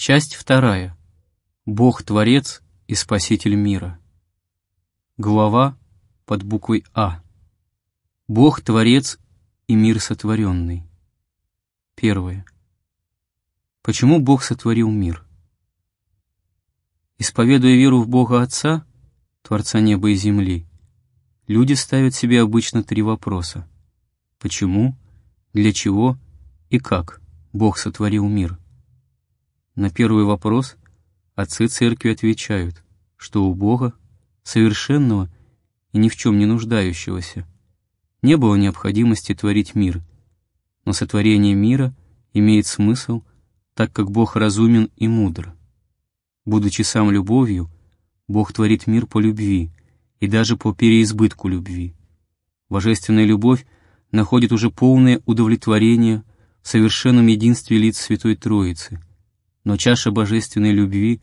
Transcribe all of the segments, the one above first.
Часть вторая. Бог-творец и спаситель мира. Глава под буквой А. Бог-творец и мир сотворенный. Первое. Почему Бог сотворил мир? Исповедуя веру в Бога Отца, Творца неба и земли, люди ставят себе обычно три вопроса. Почему, для чего и как Бог сотворил мир? На первый вопрос отцы церкви отвечают, что у Бога, совершенного и ни в чем не нуждающегося, не было необходимости творить мир, но сотворение мира имеет смысл, так как Бог разумен и мудр. Будучи сам любовью, Бог творит мир по любви и даже по переизбытку любви. Божественная любовь находит уже полное удовлетворение в совершенном единстве лиц Святой Троицы — но чаша божественной любви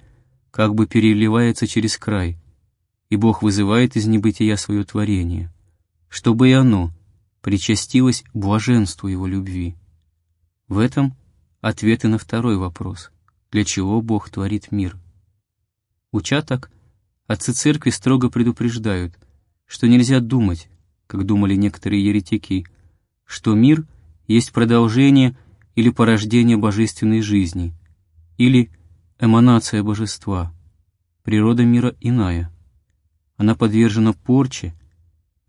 как бы переливается через край, и Бог вызывает из небытия свое творение, чтобы и оно причастилось блаженству его любви. В этом ответы на второй вопрос «Для чего Бог творит мир?». Уча отцы церкви строго предупреждают, что нельзя думать, как думали некоторые еретики, что мир есть продолжение или порождение божественной жизни – или эманация божества, природа мира иная. Она подвержена порче,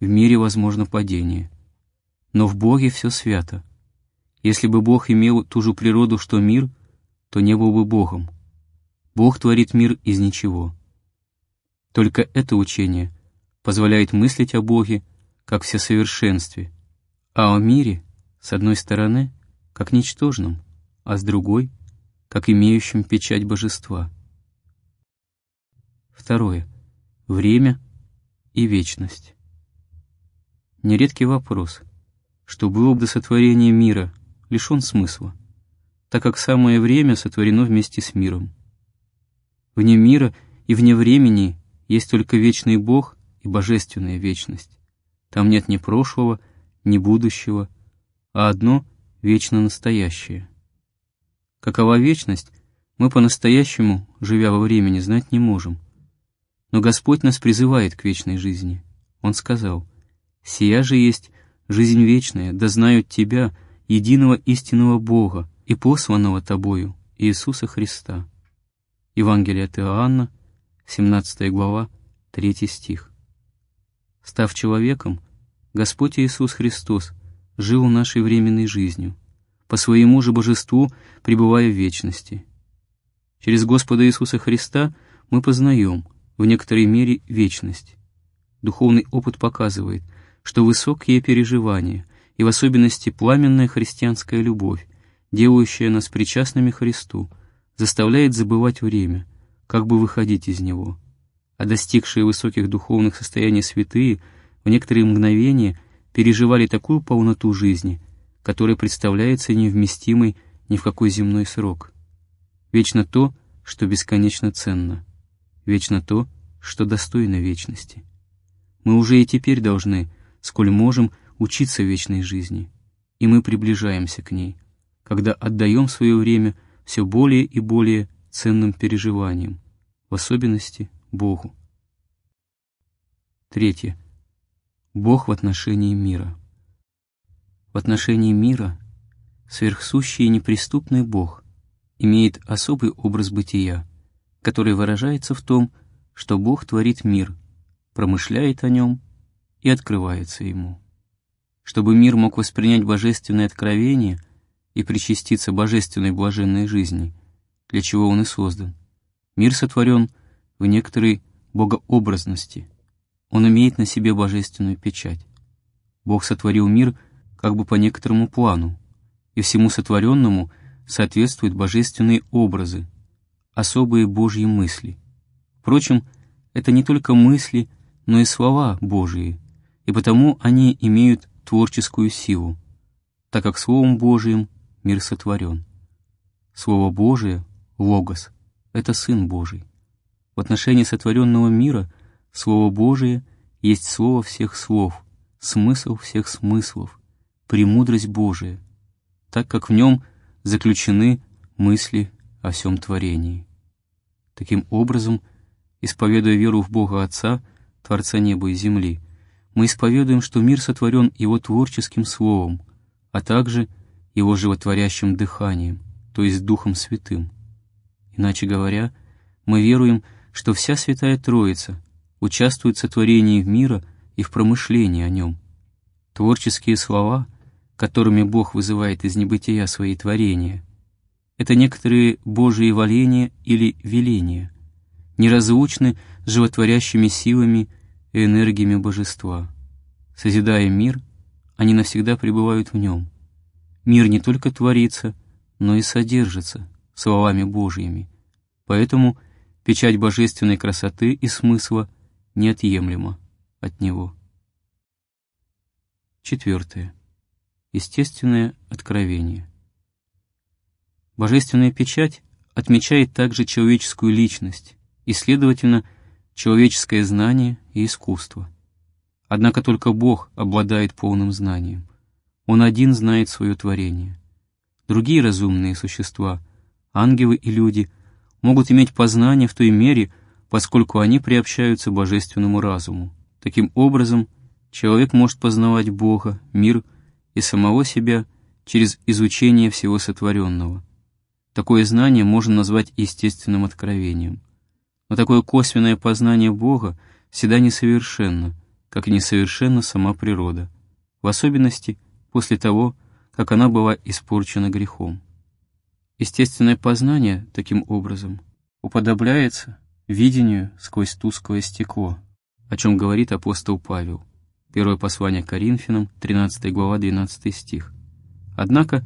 в мире возможно падение. Но в Боге все свято. Если бы Бог имел ту же природу, что мир, то не был бы Богом. Бог творит мир из ничего. Только это учение позволяет мыслить о Боге как всесовершенстве, а о мире, с одной стороны, как ничтожном, а с другой как имеющим печать божества. Второе. Время и вечность. Нередкий вопрос, что было бы до сотворения мира, лишен смысла, так как самое время сотворено вместе с миром. Вне мира и вне времени есть только вечный Бог и божественная вечность. Там нет ни прошлого, ни будущего, а одно вечно настоящее — Какова вечность, мы по-настоящему, живя во времени, знать не можем. Но Господь нас призывает к вечной жизни. Он сказал, «Сия же есть жизнь вечная, да знают Тебя, единого истинного Бога и посланного Тобою Иисуса Христа». Евангелие от Иоанна, 17 глава, 3 стих. Став человеком, Господь Иисус Христос жил нашей временной жизнью. По своему же божеству пребывая в вечности. Через Господа Иисуса Христа мы познаем, в некоторой мере, вечность. Духовный опыт показывает, что высокие переживания и в особенности пламенная христианская любовь, делающая нас причастными Христу, заставляет забывать время, как бы выходить из него. А достигшие высоких духовных состояний святые в некоторые мгновения переживали такую полноту жизни, которая представляется невместимой ни в какой земной срок. Вечно то, что бесконечно ценно. Вечно то, что достойно вечности. Мы уже и теперь должны, сколь можем, учиться вечной жизни. И мы приближаемся к ней, когда отдаем свое время все более и более ценным переживаниям, в особенности Богу. Третье. Бог в отношении мира. В отношении мира сверхсущий и неприступный Бог, имеет особый образ бытия, который выражается в том, что Бог творит мир, промышляет о нем и открывается ему. Чтобы мир мог воспринять божественное откровение и причаститься божественной блаженной жизни, для чего он и создан, мир сотворен в некоторой богообразности. Он имеет на себе божественную печать. Бог сотворил мир как бы по некоторому плану, и всему сотворенному соответствуют божественные образы, особые Божьи мысли. Впрочем, это не только мысли, но и слова божьи, и потому они имеют творческую силу, так как Словом Божиим мир сотворен. Слово Божие, Логос, — это Сын Божий. В отношении сотворенного мира Слово Божие есть Слово всех слов, смысл всех смыслов, премудрость Божия, так как в нем заключены мысли о всем творении. Таким образом, исповедуя веру в Бога Отца, Творца неба и земли, мы исповедуем, что мир сотворен Его творческим словом, а также Его животворящим дыханием, то есть Духом Святым. Иначе говоря, мы веруем, что вся Святая Троица участвует в сотворении мира и в промышлении о нем. Творческие слова — которыми Бог вызывает из небытия свои творения. Это некоторые Божьи валения или веления, неразлучны с животворящими силами и энергиями Божества. Созидая мир, они навсегда пребывают в нем. Мир не только творится, но и содержится словами Божьими. Поэтому печать божественной красоты и смысла неотъемлема от него. Четвертое естественное откровение. Божественная печать отмечает также человеческую личность и, следовательно, человеческое знание и искусство. Однако только Бог обладает полным знанием. Он один знает свое творение. Другие разумные существа, ангелы и люди, могут иметь познание в той мере, поскольку они приобщаются божественному разуму. Таким образом, человек может познавать Бога, мир — и самого себя через изучение всего сотворенного. Такое знание можно назвать естественным откровением. Но такое косвенное познание Бога всегда несовершенно, как и несовершенна сама природа, в особенности после того, как она была испорчена грехом. Естественное познание, таким образом, уподобляется видению сквозь тусклое стекло, о чем говорит апостол Павел. Первое послание Коринфянам, 13 глава, 12 стих. Однако,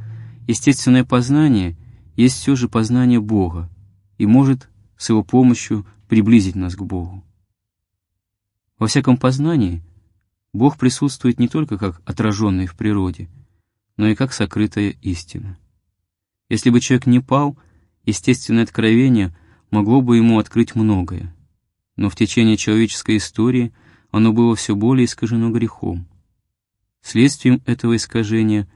естественное познание есть все же познание Бога и может с его помощью приблизить нас к Богу. Во всяком познании Бог присутствует не только как отраженный в природе, но и как сокрытая истина. Если бы человек не пал, естественное откровение могло бы ему открыть многое. Но в течение человеческой истории оно было все более искажено грехом. Следствием этого искажения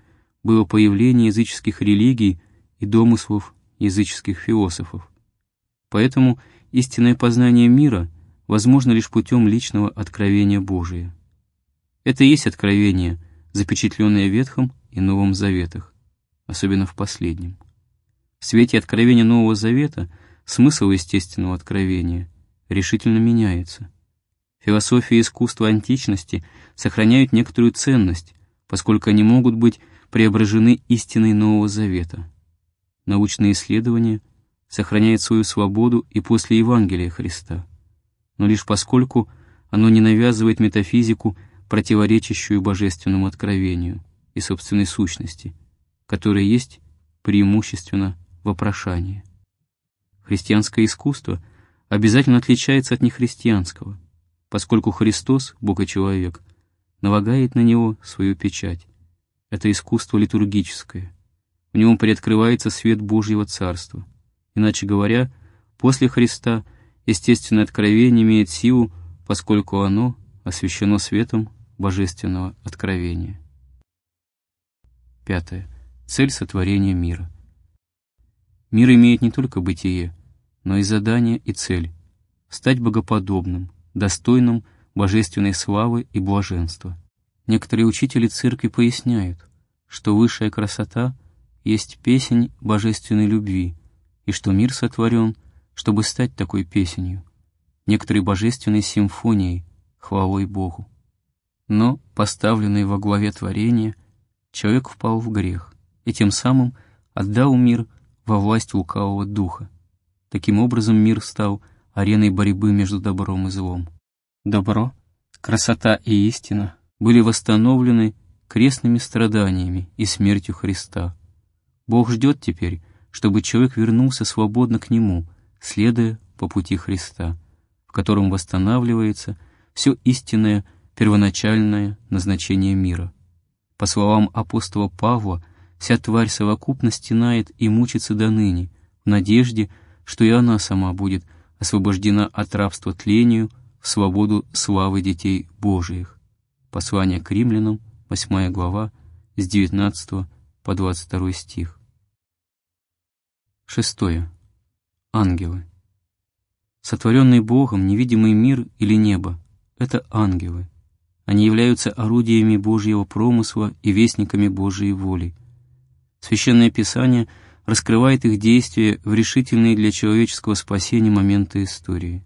было появление языческих религий и домыслов языческих философов. Поэтому истинное познание мира возможно лишь путем личного откровения Божия. Это и есть откровение, запечатленное в Ветхом и Новом Заветах, особенно в последнем. В свете откровения Нового Завета смысл естественного откровения решительно меняется. Философия и искусство античности сохраняют некоторую ценность, поскольку они могут быть преображены истиной Нового Завета. Научные исследования сохраняют свою свободу и после Евангелия Христа, но лишь поскольку оно не навязывает метафизику, противоречащую божественному откровению и собственной сущности, которая есть преимущественно вопрошание. Христианское искусство обязательно отличается от нехристианского – поскольку Христос, Бог и человек, налагает на него свою печать. Это искусство литургическое. В нем приоткрывается свет Божьего Царства. Иначе говоря, после Христа естественное откровение имеет силу, поскольку оно освящено светом божественного откровения. Пятое. Цель сотворения мира. Мир имеет не только бытие, но и задание и цель — стать богоподобным, достойным божественной славы и блаженства. Некоторые учители церкви поясняют, что высшая красота есть песнь божественной любви, и что мир сотворен, чтобы стать такой песенью, некоторой божественной симфонией, хвалой Богу. Но, поставленный во главе творения, человек впал в грех и тем самым отдал мир во власть лукавого духа. Таким образом мир стал – ареной борьбы между добром и злом. Добро, красота и истина были восстановлены крестными страданиями и смертью Христа. Бог ждет теперь, чтобы человек вернулся свободно к Нему, следуя по пути Христа, в котором восстанавливается все истинное первоначальное назначение мира. По словам апостола Павла, вся тварь совокупно стенает и мучится до ныне, в надежде, что и она сама будет освобождена от рабства тлению в свободу славы детей Божиих. Послание к римлянам, 8 глава, с 19 по 22 стих. Шестое. Ангелы. Сотворенный Богом невидимый мир или небо — это ангелы. Они являются орудиями Божьего промысла и вестниками Божьей воли. Священное Писание — раскрывает их действия в решительные для человеческого спасения моменты истории.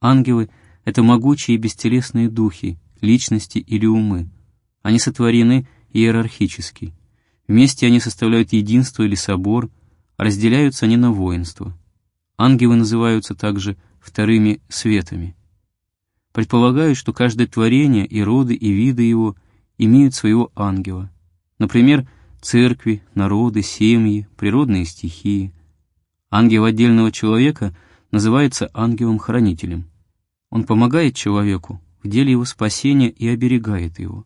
Ангелы — это могучие и бестелесные духи, личности или умы. Они сотворены иерархически. Вместе они составляют единство или собор, разделяются они на воинство. Ангелы называются также вторыми светами. Предполагают, что каждое творение и роды и виды его имеют своего ангела. Например, церкви, народы, семьи, природные стихии. Ангел отдельного человека называется ангелом-хранителем. Он помогает человеку в деле его спасения и оберегает его.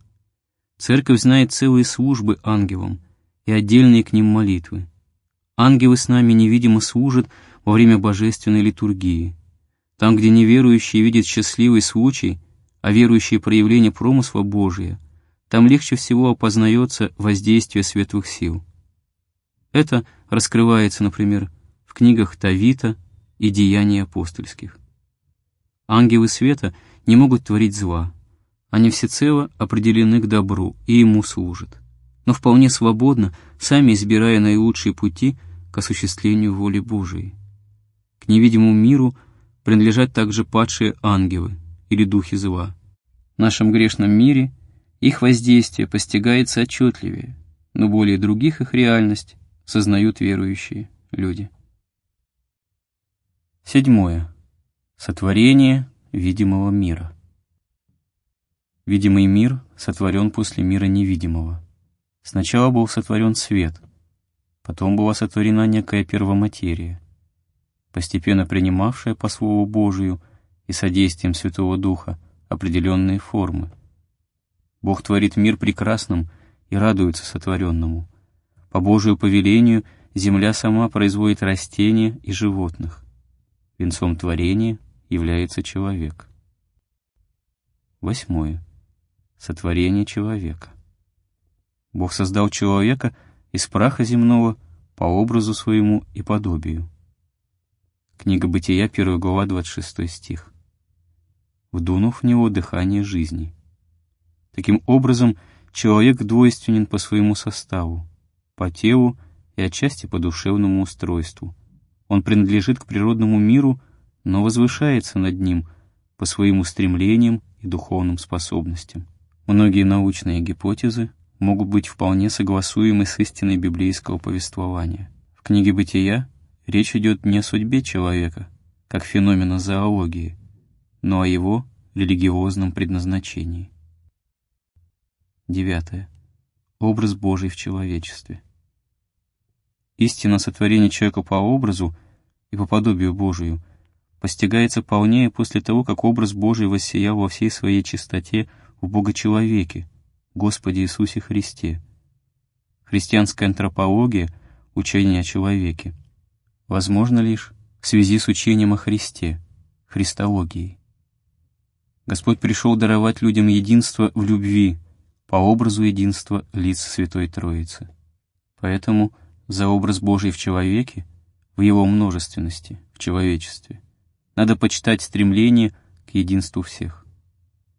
Церковь знает целые службы ангелам и отдельные к ним молитвы. Ангелы с нами невидимо служат во время божественной литургии. Там, где неверующие видят счастливый случай, а верующие проявление промысла Божия — там легче всего опознается воздействие светлых сил. Это раскрывается, например, в книгах Тавита и Деяний апостольских. Ангелы света не могут творить зла. Они всецело определены к добру и ему служат, но вполне свободно, сами избирая наилучшие пути к осуществлению воли Божией. К невидимому миру принадлежат также падшие ангелы или духи зла. В нашем грешном мире – их воздействие постигается отчетливее, но более других их реальность сознают верующие люди. Седьмое. Сотворение видимого мира. Видимый мир сотворен после мира невидимого. Сначала был сотворен свет, потом была сотворена некая первоматерия, постепенно принимавшая по Слову Божию и содействием Святого Духа определенные формы – Бог творит мир прекрасным и радуется сотворенному. По Божию повелению земля сама производит растения и животных. Венцом творения является человек. Восьмое. Сотворение человека. Бог создал человека из праха земного по образу своему и подобию. Книга Бытия, 1 глава, 26 стих. «Вдунув в него дыхание жизни». Таким образом, человек двойственен по своему составу, по телу и отчасти по душевному устройству. Он принадлежит к природному миру, но возвышается над ним по своим устремлениям и духовным способностям. Многие научные гипотезы могут быть вполне согласуемы с истиной библейского повествования. В книге «Бытия» речь идет не о судьбе человека, как феномена зоологии, но о его религиозном предназначении. Девятое. Образ Божий в человечестве. Истина сотворения человека по образу и по подобию Божию постигается полнее после того, как образ Божий воссиял во всей своей чистоте в Богочеловеке, Господе Иисусе Христе. Христианская антропология — учение о человеке. Возможно лишь в связи с учением о Христе, христологией. Господь пришел даровать людям единство в любви — по образу единства лиц Святой Троицы. Поэтому за образ Божий в человеке, в его множественности, в человечестве, надо почитать стремление к единству всех.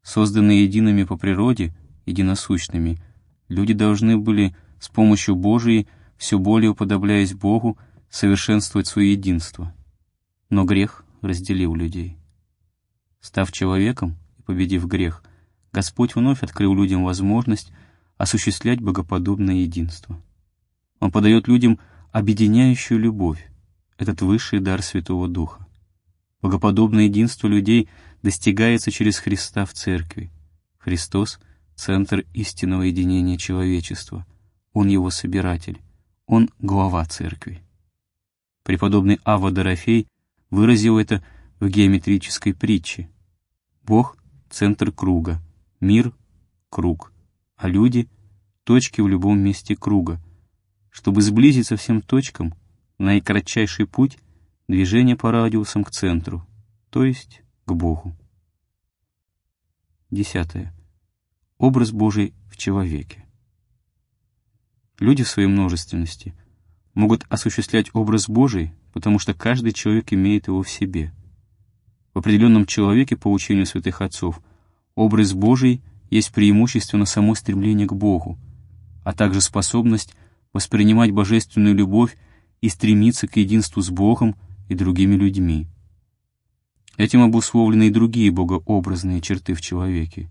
Созданные едиными по природе, единосущными, люди должны были с помощью Божией, все более уподобляясь Богу, совершенствовать свое единство. Но грех разделил людей. Став человеком и победив грех – Господь вновь открыл людям возможность осуществлять богоподобное единство. Он подает людям объединяющую любовь, этот высший дар Святого Духа. Богоподобное единство людей достигается через Христа в Церкви. Христос — центр истинного единения человечества. Он его собиратель. Он — глава Церкви. Преподобный Ава Дорофей выразил это в геометрической притче. Бог — центр круга — Мир — круг, а люди — точки в любом месте круга. Чтобы сблизиться всем точкам, наикратчайший путь — движение по радиусам к центру, то есть к Богу. Десятое. Образ Божий в человеке. Люди в своей множественности могут осуществлять образ Божий, потому что каждый человек имеет его в себе. В определенном человеке, по учению святых отцов, Образ Божий есть преимущественно само стремление к Богу, а также способность воспринимать божественную любовь и стремиться к единству с Богом и другими людьми. Этим обусловлены и другие богообразные черты в человеке.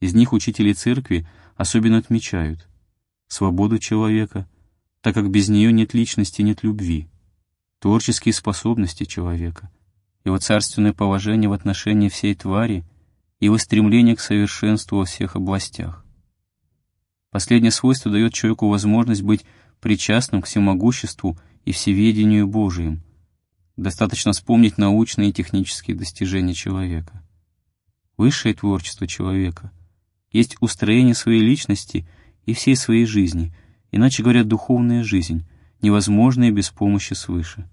Из них учители церкви особенно отмечают свободу человека, так как без нее нет личности, нет любви, творческие способности человека, его царственное положение в отношении всей твари и его стремление к совершенству во всех областях. Последнее свойство дает человеку возможность быть причастным к всемогуществу и всеведению Божиим. Достаточно вспомнить научные и технические достижения человека. Высшее творчество человека есть устроение своей личности и всей своей жизни, иначе говоря, духовная жизнь, невозможная без помощи свыше.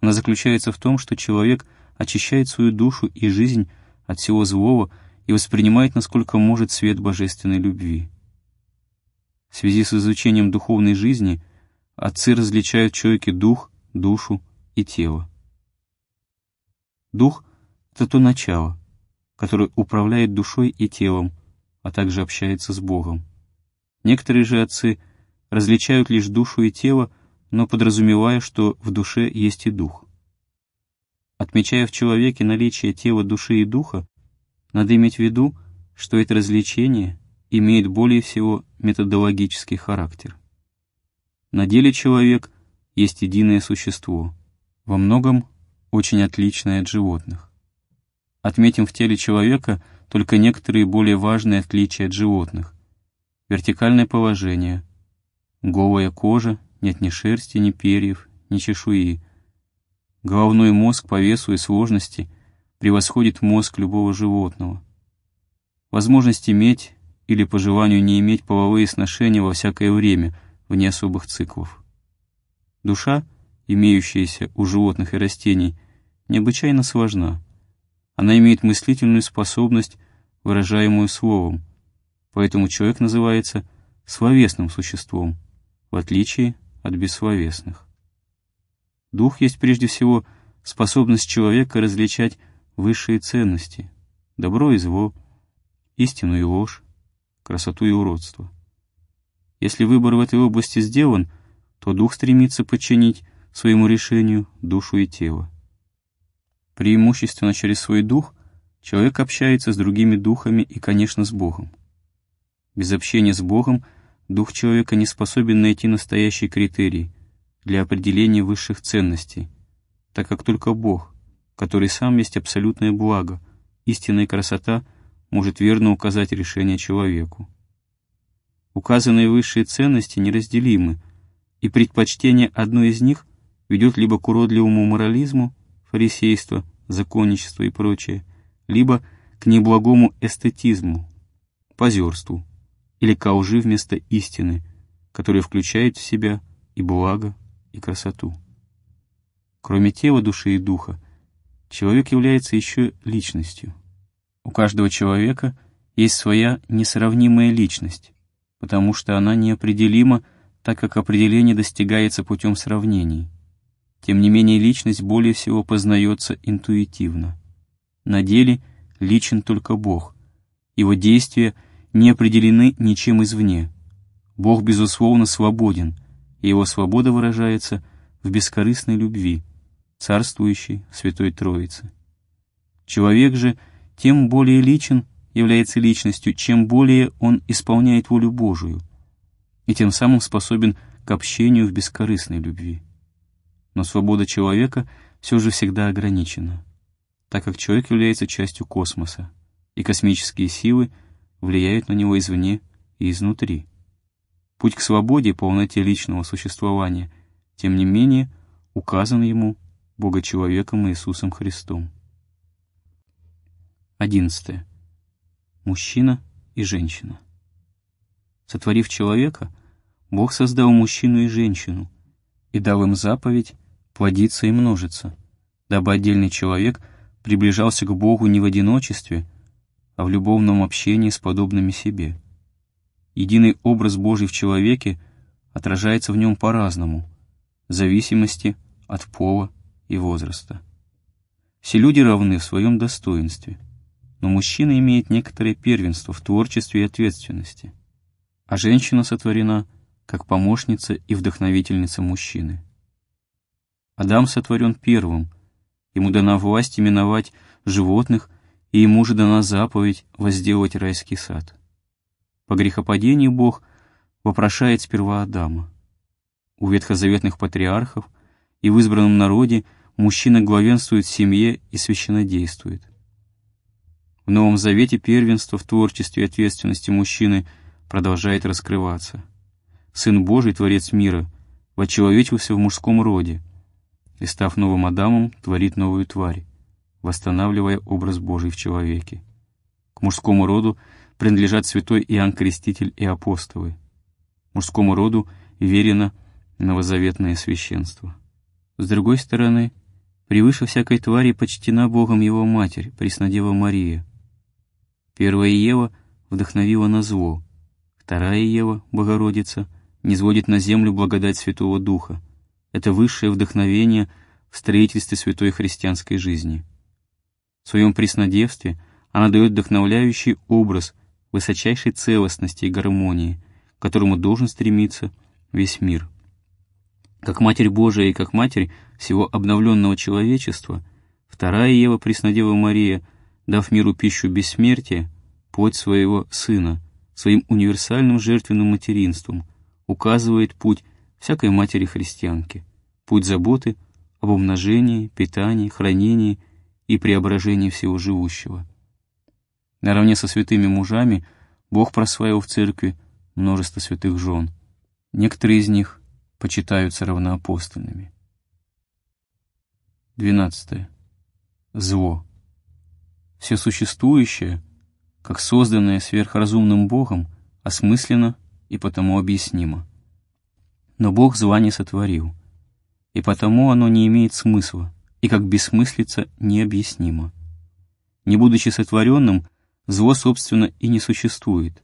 Она заключается в том, что человек очищает свою душу и жизнь от всего злого и воспринимает, насколько может, свет божественной любви. В связи с изучением духовной жизни отцы различают в человеке дух, душу и тело. Дух — это то начало, которое управляет душой и телом, а также общается с Богом. Некоторые же отцы различают лишь душу и тело, но подразумевая, что в душе есть и дух. Отмечая в человеке наличие тела, души и духа, надо иметь в виду, что это развлечение имеет более всего методологический характер. На деле человек есть единое существо, во многом очень отличное от животных. Отметим в теле человека только некоторые более важные отличия от животных. Вертикальное положение, голая кожа, нет ни шерсти, ни перьев, ни чешуи, Головной мозг по весу и сложности превосходит мозг любого животного. Возможность иметь или по желанию не иметь половые сношения во всякое время, вне особых циклов. Душа, имеющаяся у животных и растений, необычайно сложна. Она имеет мыслительную способность, выражаемую словом, поэтому человек называется словесным существом, в отличие от бессловесных. Дух есть прежде всего способность человека различать высшие ценности, добро и зло, истину и ложь, красоту и уродство. Если выбор в этой области сделан, то дух стремится подчинить своему решению душу и тело. Преимущественно через свой дух человек общается с другими духами и, конечно, с Богом. Без общения с Богом дух человека не способен найти настоящий критерий, для определения высших ценностей, так как только Бог, который сам есть абсолютное благо, истинная красота, может верно указать решение человеку. Указанные высшие ценности неразделимы, и предпочтение одной из них ведет либо к уродливому морализму, фарисейству, законничеству и прочее, либо к неблагому эстетизму, позерству или к лжи вместо истины, которая включает в себя и благо, и красоту. Кроме тела, души и духа, человек является еще личностью. У каждого человека есть своя несравнимая личность, потому что она неопределима, так как определение достигается путем сравнений. Тем не менее, личность более всего познается интуитивно. На деле личен только Бог. Его действия не определены ничем извне. Бог, безусловно, свободен — и его свобода выражается в бескорыстной любви, царствующей в Святой Троице. Человек же тем более личен, является личностью, чем более он исполняет волю Божию, и тем самым способен к общению в бескорыстной любви. Но свобода человека все же всегда ограничена, так как человек является частью космоса, и космические силы влияют на него извне и изнутри путь к свободе и полноте личного существования, тем не менее указан ему человеком Иисусом Христом. 11. Мужчина и женщина. Сотворив человека, Бог создал мужчину и женщину и дал им заповедь плодиться и множиться, дабы отдельный человек приближался к Богу не в одиночестве, а в любовном общении с подобными себе – Единый образ Божий в человеке отражается в нем по-разному, в зависимости от пола и возраста. Все люди равны в своем достоинстве, но мужчина имеет некоторое первенство в творчестве и ответственности, а женщина сотворена как помощница и вдохновительница мужчины. Адам сотворен первым, ему дана власть именовать животных, и ему же дана заповедь возделать райский сад. По грехопадению Бог вопрошает сперва Адама. У ветхозаветных патриархов и в избранном народе мужчина главенствует в семье и священно действует. В Новом Завете первенство в творчестве и ответственности мужчины продолжает раскрываться. Сын Божий, Творец мира, вочеловечился в мужском роде и, став новым Адамом, творит новую тварь, восстанавливая образ Божий в человеке. К мужскому роду принадлежат святой Иоанн Креститель и апостолы. Мужскому роду верено новозаветное священство. С другой стороны, превыше всякой твари почтена Богом его матерь, Преснодева Мария. Первая Ева вдохновила на зло, вторая Ева, Богородица, низводит на землю благодать Святого Духа. Это высшее вдохновение в строительстве святой христианской жизни. В своем преснодевстве она дает вдохновляющий образ – высочайшей целостности и гармонии, к которому должен стремиться весь мир. Как Матерь Божия и как Матерь всего обновленного человечества, вторая Ева Преснодева Мария, дав миру пищу бессмертия, плоть своего Сына, своим универсальным жертвенным материнством, указывает путь всякой матери-христианки, путь заботы об умножении, питании, хранении и преображении всего живущего – Наравне со святыми мужами Бог просваивал в церкви множество святых жен. Некоторые из них почитаются равноапостольными. 12. Зло. Все существующее, как созданное сверхразумным Богом, осмысленно и потому объяснимо. Но Бог зла не сотворил, и потому оно не имеет смысла, и как бессмыслица необъяснимо. Не будучи сотворенным, Зло, собственно, и не существует.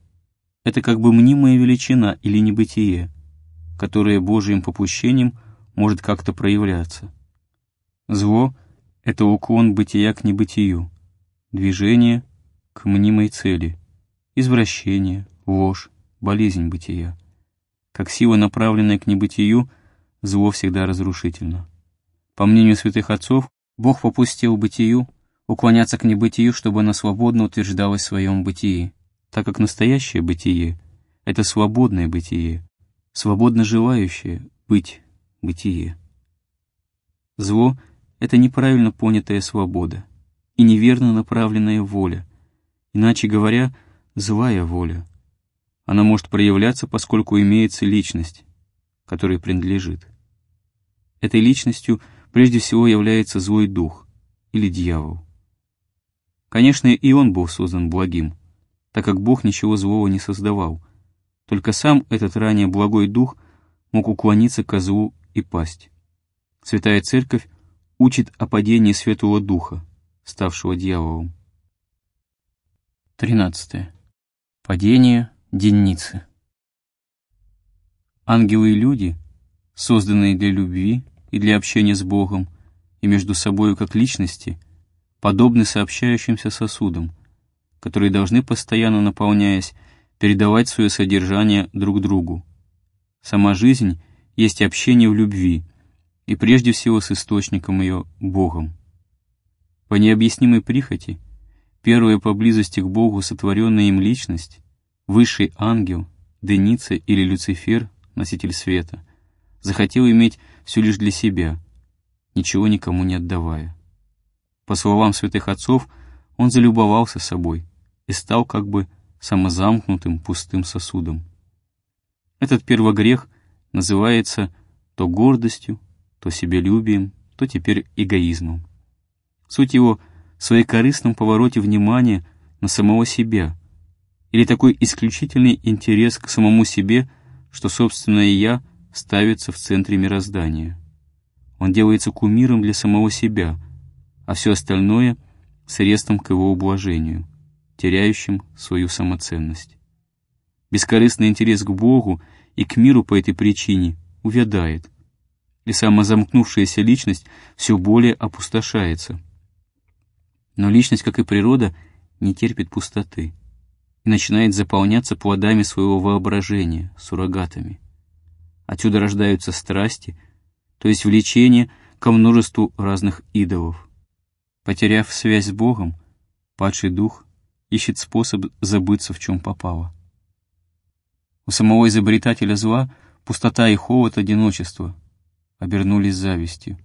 Это как бы мнимая величина или небытие, которое Божьим попущением может как-то проявляться. Зло — это уклон бытия к небытию, движение к мнимой цели, извращение, ложь, болезнь бытия. Как сила, направленная к небытию, зло всегда разрушительно. По мнению святых отцов, Бог попустил бытию уклоняться к небытию, чтобы она свободно утверждалась в своем бытии, так как настоящее бытие — это свободное бытие, свободно желающее быть бытие. Зло — это неправильно понятая свобода и неверно направленная воля, иначе говоря, злая воля. Она может проявляться, поскольку имеется личность, которой принадлежит. Этой личностью прежде всего является злой дух или дьявол. Конечно, и он был создан благим, так как Бог ничего злого не создавал. Только сам этот ранее благой дух мог уклониться ко злу и пасть. Святая Церковь учит о падении Святого Духа, ставшего дьяволом. 13. Падение Денницы Ангелы и люди, созданные для любви и для общения с Богом, и между собою как личности – подобны сообщающимся сосудам, которые должны, постоянно наполняясь, передавать свое содержание друг другу. Сама жизнь есть общение в любви, и прежде всего с источником ее Богом. По необъяснимой прихоти, первая поблизости к Богу сотворенная им личность, высший ангел, Деница или Люцифер, носитель света, захотел иметь все лишь для себя, ничего никому не отдавая. По словам святых отцов, он залюбовался собой и стал как бы самозамкнутым пустым сосудом. Этот первогрех называется то гордостью, то себелюбием, то теперь эгоизмом. Суть его в своекорыстном повороте внимания на самого себя или такой исключительный интерес к самому себе, что собственное «я» ставится в центре мироздания. Он делается кумиром для самого себя — а все остальное — средством к его ублажению, теряющим свою самоценность. Бескорыстный интерес к Богу и к миру по этой причине увядает, и самозамкнувшаяся личность все более опустошается. Но личность, как и природа, не терпит пустоты и начинает заполняться плодами своего воображения, суррогатами. Отсюда рождаются страсти, то есть влечение ко множеству разных идолов. Потеряв связь с Богом, падший дух ищет способ забыться в чем попало. У самого изобретателя зла пустота и холод одиночества обернулись завистью.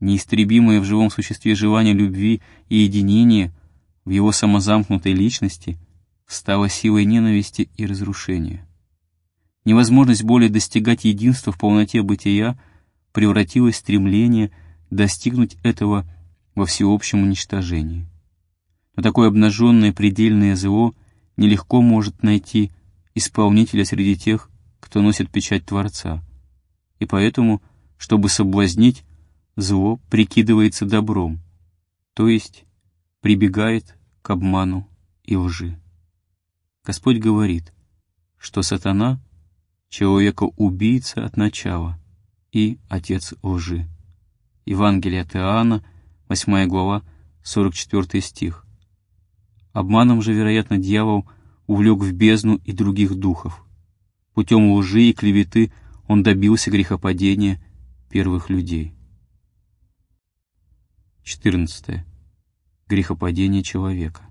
Неистребимое в живом существе желание любви и единения в его самозамкнутой личности стало силой ненависти и разрушения. Невозможность более достигать единства в полноте бытия превратилась в стремление достигнуть этого единства, во всеобщем уничтожении. Но такое обнаженное предельное зло нелегко может найти исполнителя среди тех, кто носит печать Творца. И поэтому, чтобы соблазнить, зло прикидывается добром, то есть прибегает к обману и лжи. Господь говорит, что сатана — человека-убийца от начала и отец лжи. Евангелие от Иоанна — 8 глава, 44 стих. Обманом же, вероятно, дьявол увлек в бездну и других духов. Путем лжи и клеветы он добился грехопадения первых людей. 14. Грехопадение человека.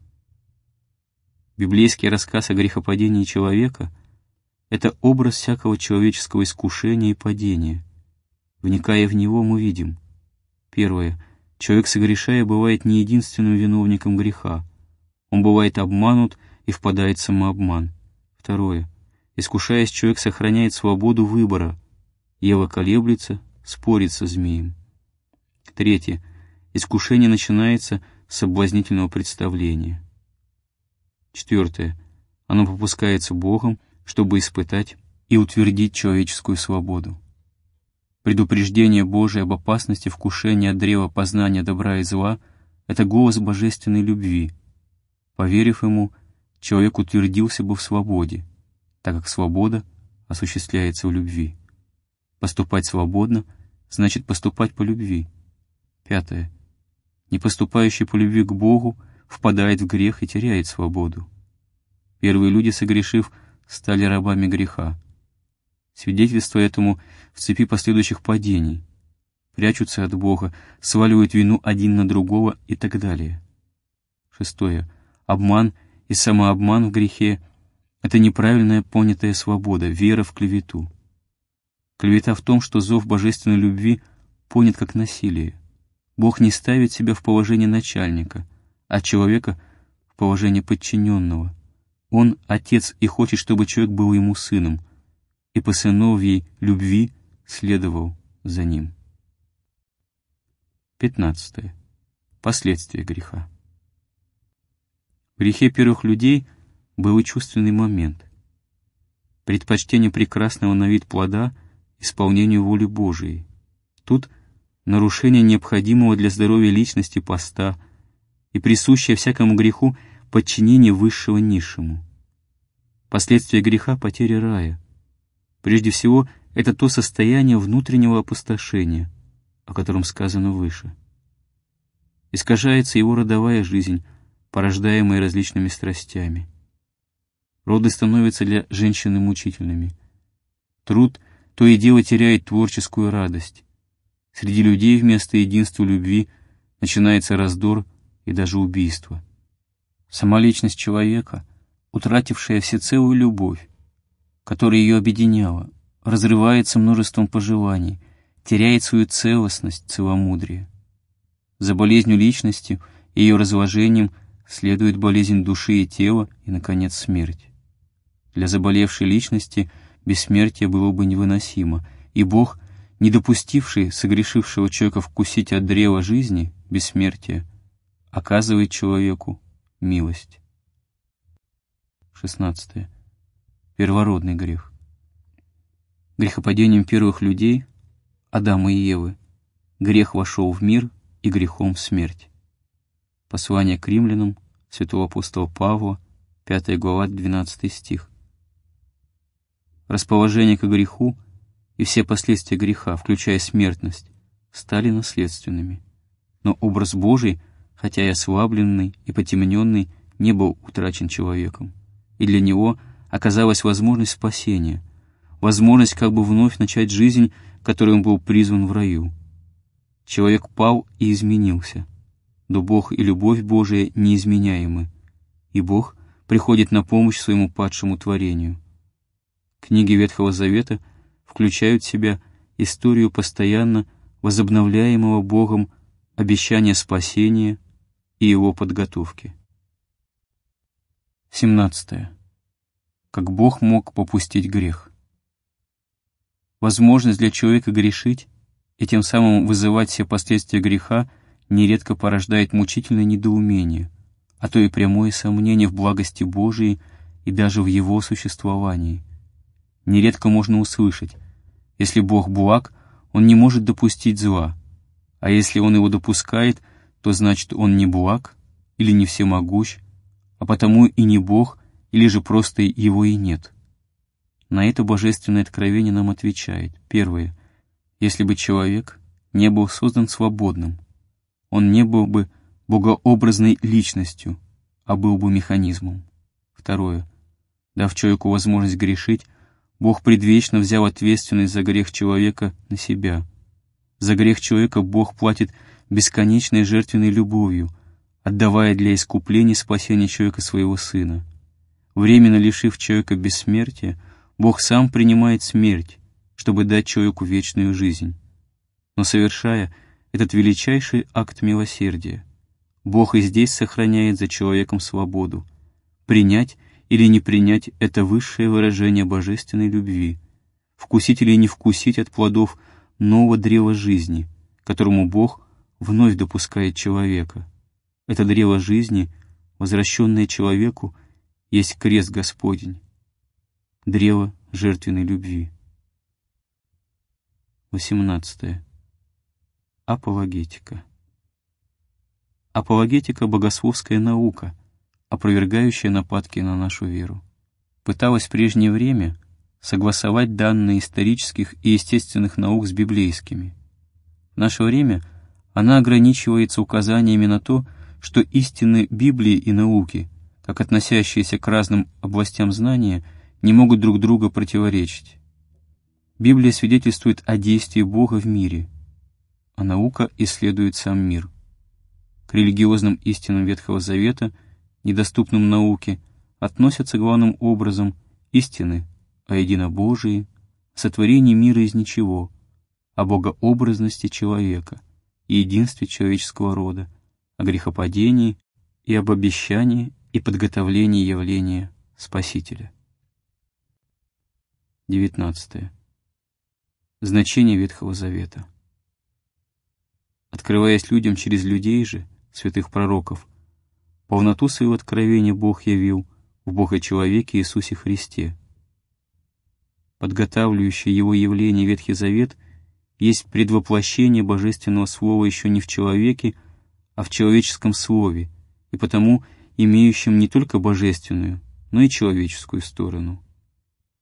Библейский рассказ о грехопадении человека — это образ всякого человеческого искушения и падения. Вникая в него, мы видим. Первое. Человек, согрешая, бывает не единственным виновником греха. Он бывает обманут и впадает в самообман. Второе. Искушаясь, человек сохраняет свободу выбора. Ева колеблется, спорит со змеем. Третье. Искушение начинается с соблазнительного представления. Четвертое. Оно попускается Богом, чтобы испытать и утвердить человеческую свободу. Предупреждение Божие об опасности вкушения от древа познания добра и зла — это голос божественной любви. Поверив ему, человек утвердился бы в свободе, так как свобода осуществляется в любви. Поступать свободно значит поступать по любви. Пятое. Не поступающий по любви к Богу впадает в грех и теряет свободу. Первые люди, согрешив, стали рабами греха свидетельство этому в цепи последующих падений. Прячутся от Бога, сваливают вину один на другого и так далее. Шестое. Обман и самообман в грехе — это неправильная понятая свобода, вера в клевету. Клевета в том, что зов божественной любви понят как насилие. Бог не ставит себя в положение начальника, а человека — в положение подчиненного. Он — отец и хочет, чтобы человек был ему сыном — и по сыновьей любви следовал за ним. 15. Последствия греха. В грехе первых людей был чувственный момент. Предпочтение прекрасного на вид плода исполнению воли Божией. Тут нарушение необходимого для здоровья личности поста и присущее всякому греху подчинение высшего низшему. Последствия греха — потеря рая — Прежде всего, это то состояние внутреннего опустошения, о котором сказано выше. Искажается его родовая жизнь, порождаемая различными страстями. Роды становятся для женщины мучительными. Труд то и дело теряет творческую радость. Среди людей вместо единства любви начинается раздор и даже убийство. Сама личность человека, утратившая всецелую любовь, которое ее объединяло, разрывается множеством пожеланий, теряет свою целостность, целомудрие. За болезнью личности и ее разложением следует болезнь души и тела и, наконец, смерть. Для заболевшей личности бессмертие было бы невыносимо, и Бог, не допустивший согрешившего человека вкусить от древа жизни, бессмертия, оказывает человеку милость. 16 первородный грех. Грехопадением первых людей, Адама и Евы, грех вошел в мир и грехом в смерть. Послание к римлянам святого апостола Павла, 5 глава, 12 стих. Расположение к греху и все последствия греха, включая смертность, стали наследственными. Но образ Божий, хотя и ослабленный и потемненный, не был утрачен человеком, и для него оказалась возможность спасения, возможность как бы вновь начать жизнь, которой он был призван в раю. Человек пал и изменился, но Бог и любовь Божия неизменяемы, и Бог приходит на помощь своему падшему творению. Книги Ветхого Завета включают в себя историю постоянно возобновляемого Богом обещания спасения и его подготовки. 17 как Бог мог попустить грех. Возможность для человека грешить и тем самым вызывать все последствия греха нередко порождает мучительное недоумение, а то и прямое сомнение в благости Божией и даже в его существовании. Нередко можно услышать, если Бог благ, он не может допустить зла, а если он его допускает, то значит он не благ или не всемогущ, а потому и не Бог, или же просто его и нет? На это божественное откровение нам отвечает. Первое. Если бы человек не был создан свободным, он не был бы богообразной личностью, а был бы механизмом. Второе. Дав человеку возможность грешить, Бог предвечно взял ответственность за грех человека на себя. За грех человека Бог платит бесконечной жертвенной любовью, отдавая для искупления спасения человека своего сына. Временно лишив человека бессмертия, Бог сам принимает смерть, чтобы дать человеку вечную жизнь. Но совершая этот величайший акт милосердия, Бог и здесь сохраняет за человеком свободу. Принять или не принять — это высшее выражение божественной любви. Вкусить или не вкусить от плодов нового древа жизни, которому Бог вновь допускает человека. Это древо жизни, возвращенное человеку — есть крест Господень, древо жертвенной любви. 18. Апологетика. Апологетика — богословская наука, опровергающая нападки на нашу веру. Пыталась в прежнее время согласовать данные исторических и естественных наук с библейскими. В наше время она ограничивается указаниями на то, что истины Библии и науки — как относящиеся к разным областям знания, не могут друг друга противоречить. Библия свидетельствует о действии Бога в мире, а наука исследует сам мир. К религиозным истинам Ветхого Завета, недоступным науке, относятся главным образом истины о единобожии, сотворении мира из ничего, о богообразности человека и единстве человеческого рода, о грехопадении и об обещании и подготовлении явления Спасителя. 19. Значение Ветхого Завета. Открываясь людям через людей же, святых пророков, полноту своего откровения Бог явил в Бога человеке Иисусе Христе. Подготавливающее его явление Ветхий Завет есть предвоплощение божественного слова еще не в человеке, а в человеческом слове, и потому – имеющим не только божественную, но и человеческую сторону.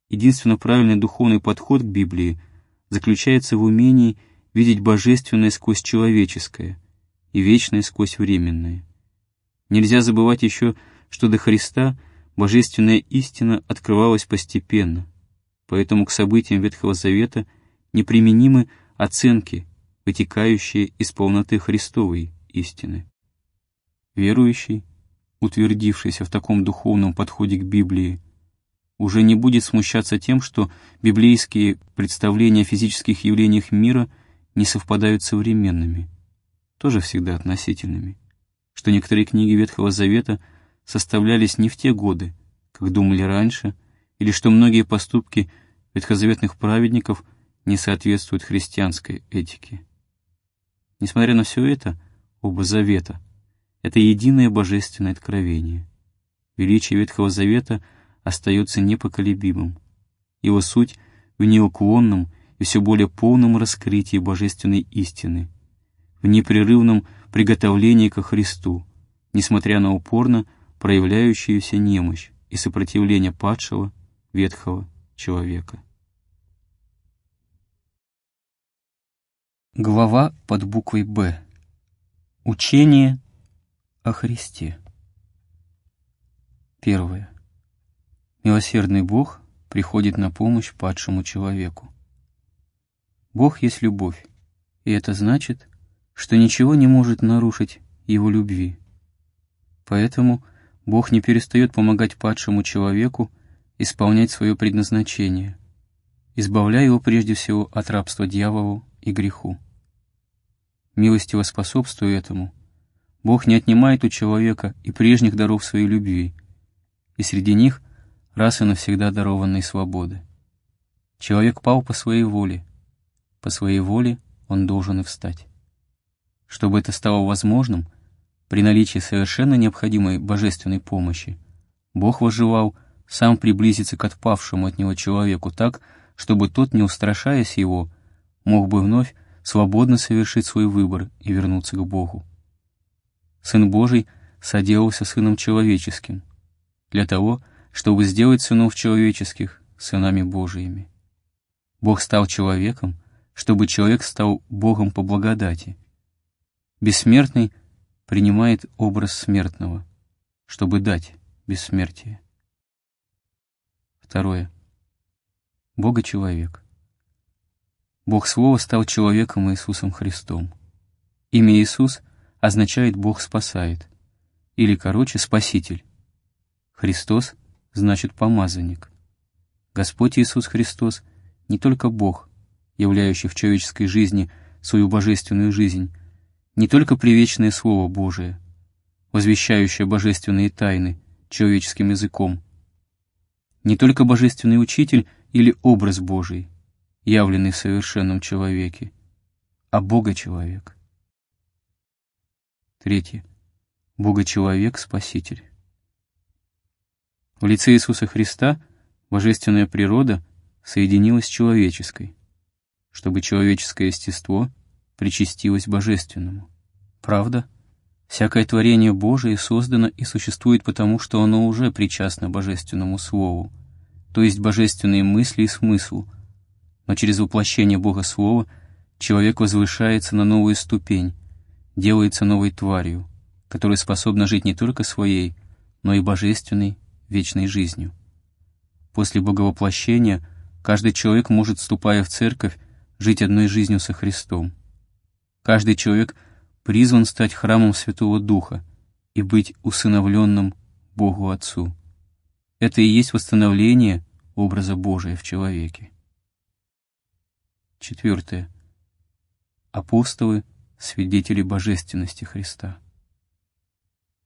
Единственно правильный духовный подход к Библии заключается в умении видеть божественное сквозь человеческое и вечное сквозь временное. Нельзя забывать еще, что до Христа божественная истина открывалась постепенно, поэтому к событиям Ветхого Завета неприменимы оценки, вытекающие из полноты Христовой истины. Верующий — утвердившийся в таком духовном подходе к Библии, уже не будет смущаться тем, что библейские представления о физических явлениях мира не совпадают с современными, тоже всегда относительными, что некоторые книги Ветхого Завета составлялись не в те годы, как думали раньше, или что многие поступки ветхозаветных праведников не соответствуют христианской этике. Несмотря на все это, оба завета — это единое божественное откровение. Величие Ветхого Завета остается непоколебимым. Его суть в неуклонном и все более полном раскрытии божественной истины, в непрерывном приготовлении ко Христу, несмотря на упорно проявляющуюся немощь и сопротивление падшего, ветхого человека. Глава под буквой «Б». Учение о Христе. Первое. Милосердный Бог приходит на помощь падшему человеку. Бог есть любовь, и это значит, что ничего не может нарушить его любви. Поэтому Бог не перестает помогать падшему человеку исполнять свое предназначение, избавляя его прежде всего от рабства дьяволу и греху. Милостиво способствуя этому – Бог не отнимает у человека и прежних даров своей любви, и среди них раз и навсегда дарованной свободы. Человек пал по своей воле, по своей воле он должен и встать. Чтобы это стало возможным, при наличии совершенно необходимой божественной помощи, Бог возжелал сам приблизиться к отпавшему от него человеку так, чтобы тот, не устрашаясь его, мог бы вновь свободно совершить свой выбор и вернуться к Богу. Сын Божий соделался Сыном Человеческим, для того, чтобы сделать сынов человеческих сынами Божиими. Бог стал человеком, чтобы человек стал Богом по благодати. Бессмертный принимает образ смертного, чтобы дать бессмертие. Второе. Бога человек. Бог Слово стал человеком Иисусом Христом. Имя Иисус — означает «Бог спасает», или, короче, «Спаситель». Христос значит «помазанник». Господь Иисус Христос не только Бог, являющий в человеческой жизни свою божественную жизнь, не только привечное Слово Божие, возвещающее божественные тайны человеческим языком, не только божественный учитель или образ Божий, явленный в совершенном человеке, а Бога-человек. Третье. Бога человек, Спаситель. В лице Иисуса Христа божественная природа соединилась с человеческой, чтобы человеческое естество причастилось божественному. Правда? Всякое творение Божие создано и существует потому, что оно уже причастно божественному слову, то есть божественные мысли и смыслу, но через воплощение Бога Слова человек возвышается на новую ступень, делается новой тварью, которая способна жить не только своей, но и божественной, вечной жизнью. После боговоплощения каждый человек может, вступая в церковь, жить одной жизнью со Христом. Каждый человек призван стать храмом Святого Духа и быть усыновленным Богу Отцу. Это и есть восстановление образа Божия в человеке. Четвертое. Апостолы – свидетели божественности Христа.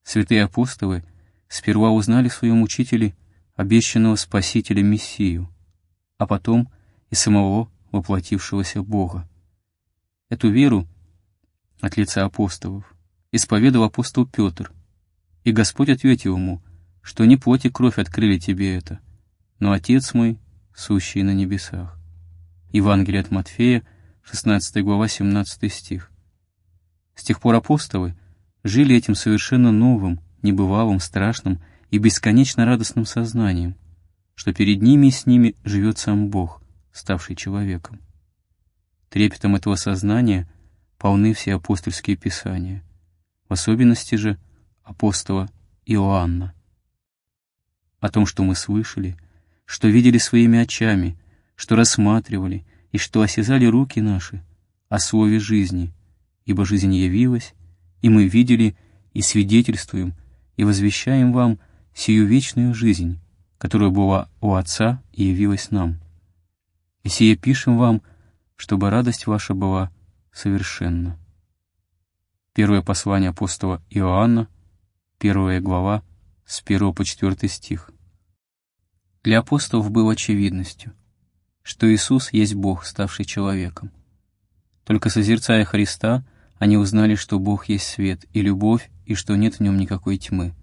Святые апостолы сперва узнали в своем учителе обещанного Спасителя Мессию, а потом и самого воплотившегося Бога. Эту веру от лица апостолов исповедовал апостол Петр, и Господь ответил ему, что не плоть и кровь открыли тебе это, но Отец мой, сущий на небесах. Евангелие от Матфея, 16 глава, 17 стих. С тех пор апостолы жили этим совершенно новым, небывалым, страшным и бесконечно радостным сознанием, что перед ними и с ними живет сам Бог, ставший человеком. Трепетом этого сознания полны все апостольские писания, в особенности же апостола Иоанна. О том, что мы слышали, что видели своими очами, что рассматривали и что осязали руки наши, о слове жизни — ибо жизнь явилась, и мы видели, и свидетельствуем, и возвещаем вам сию вечную жизнь, которая была у Отца и явилась нам. И сие пишем вам, чтобы радость ваша была совершенна. Первое послание апостола Иоанна, первая глава, с 1 по 4 стих. Для апостолов было очевидностью, что Иисус есть Бог, ставший человеком. Только созерцая Христа — они узнали, что Бог есть свет и любовь, и что нет в нем никакой тьмы.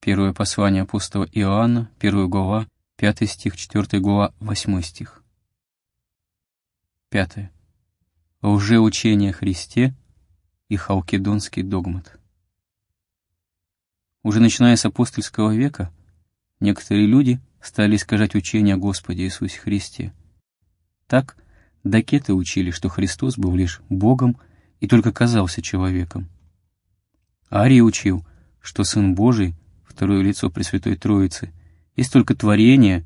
Первое послание апостола Иоанна, 1 глава, 5 стих, 4 глава, 8 стих. Пятое. Лжеучение Христе и халкидонский догмат. Уже начиная с апостольского века, некоторые люди стали искажать учение о Господе Иисусе Христе. Так, докеты учили, что Христос был лишь Богом, и только казался человеком. Арий учил, что Сын Божий, второе лицо Пресвятой Троицы, есть только творение,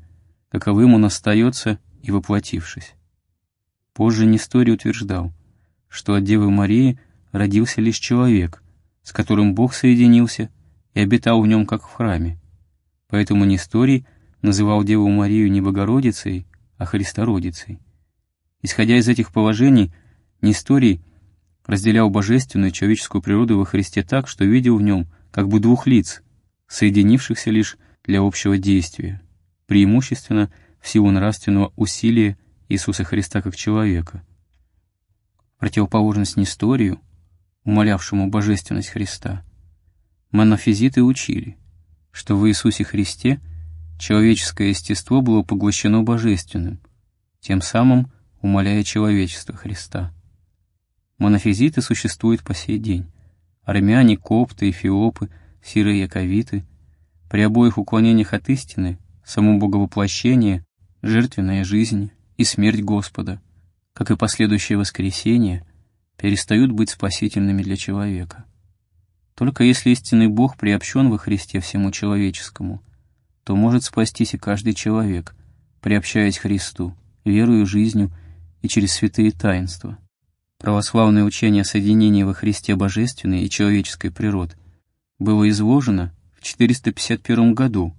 каковым он остается и воплотившись. Позже Несторий утверждал, что от Девы Марии родился лишь человек, с которым Бог соединился и обитал в нем, как в храме. Поэтому Несторий называл Деву Марию не Богородицей, а Христородицей. Исходя из этих положений, Несторий – разделял божественную и человеческую природу во Христе так, что видел в нем как бы двух лиц, соединившихся лишь для общего действия, преимущественно в силу нравственного усилия Иисуса Христа как человека. Противоположность Несторию, умолявшему божественность Христа, монофизиты учили, что в Иисусе Христе человеческое естество было поглощено божественным, тем самым умоляя человечество Христа. Монофизиты существуют по сей день. Армяне, копты, эфиопы, сиры яковиты. При обоих уклонениях от истины, само боговоплощение, жертвенная жизнь и смерть Господа, как и последующее воскресение, перестают быть спасительными для человека. Только если истинный Бог приобщен во Христе всему человеческому, то может спастись и каждый человек, приобщаясь Христу, верою, жизнью и через святые таинства православное учение о соединении во Христе божественной и человеческой природы было изложено в 451 году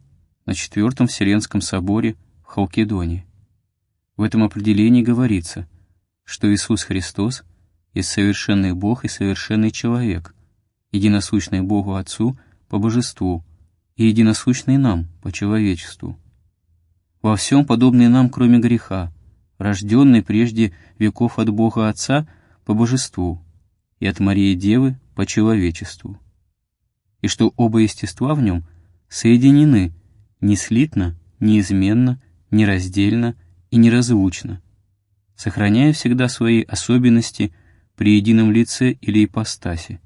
на Четвертом Вселенском соборе в Халкидоне. В этом определении говорится, что Иисус Христос есть совершенный Бог и совершенный человек, единосущный Богу Отцу по божеству и единосущный нам по человечеству. Во всем подобный нам, кроме греха, рожденный прежде веков от Бога Отца – по божеству и от Марии Девы по человечеству, и что оба естества в нем соединены не слитно, неизменно, нераздельно и неразлучно, сохраняя всегда свои особенности при едином лице или ипостаси.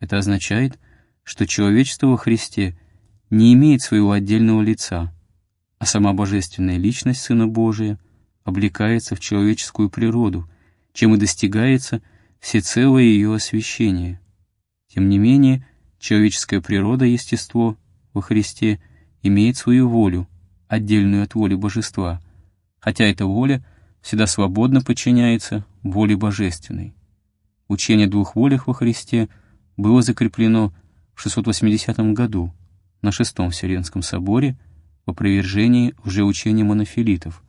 Это означает, что человечество во Христе не имеет своего отдельного лица, а сама божественная личность Сына Божия облекается в человеческую природу — чем и достигается всецелое ее освящение. Тем не менее, человеческая природа, естество во Христе имеет свою волю, отдельную от воли Божества, хотя эта воля всегда свободно подчиняется воле Божественной. Учение двух волях во Христе было закреплено в 680 году на Шестом Вселенском соборе в опровержении уже учения монофилитов,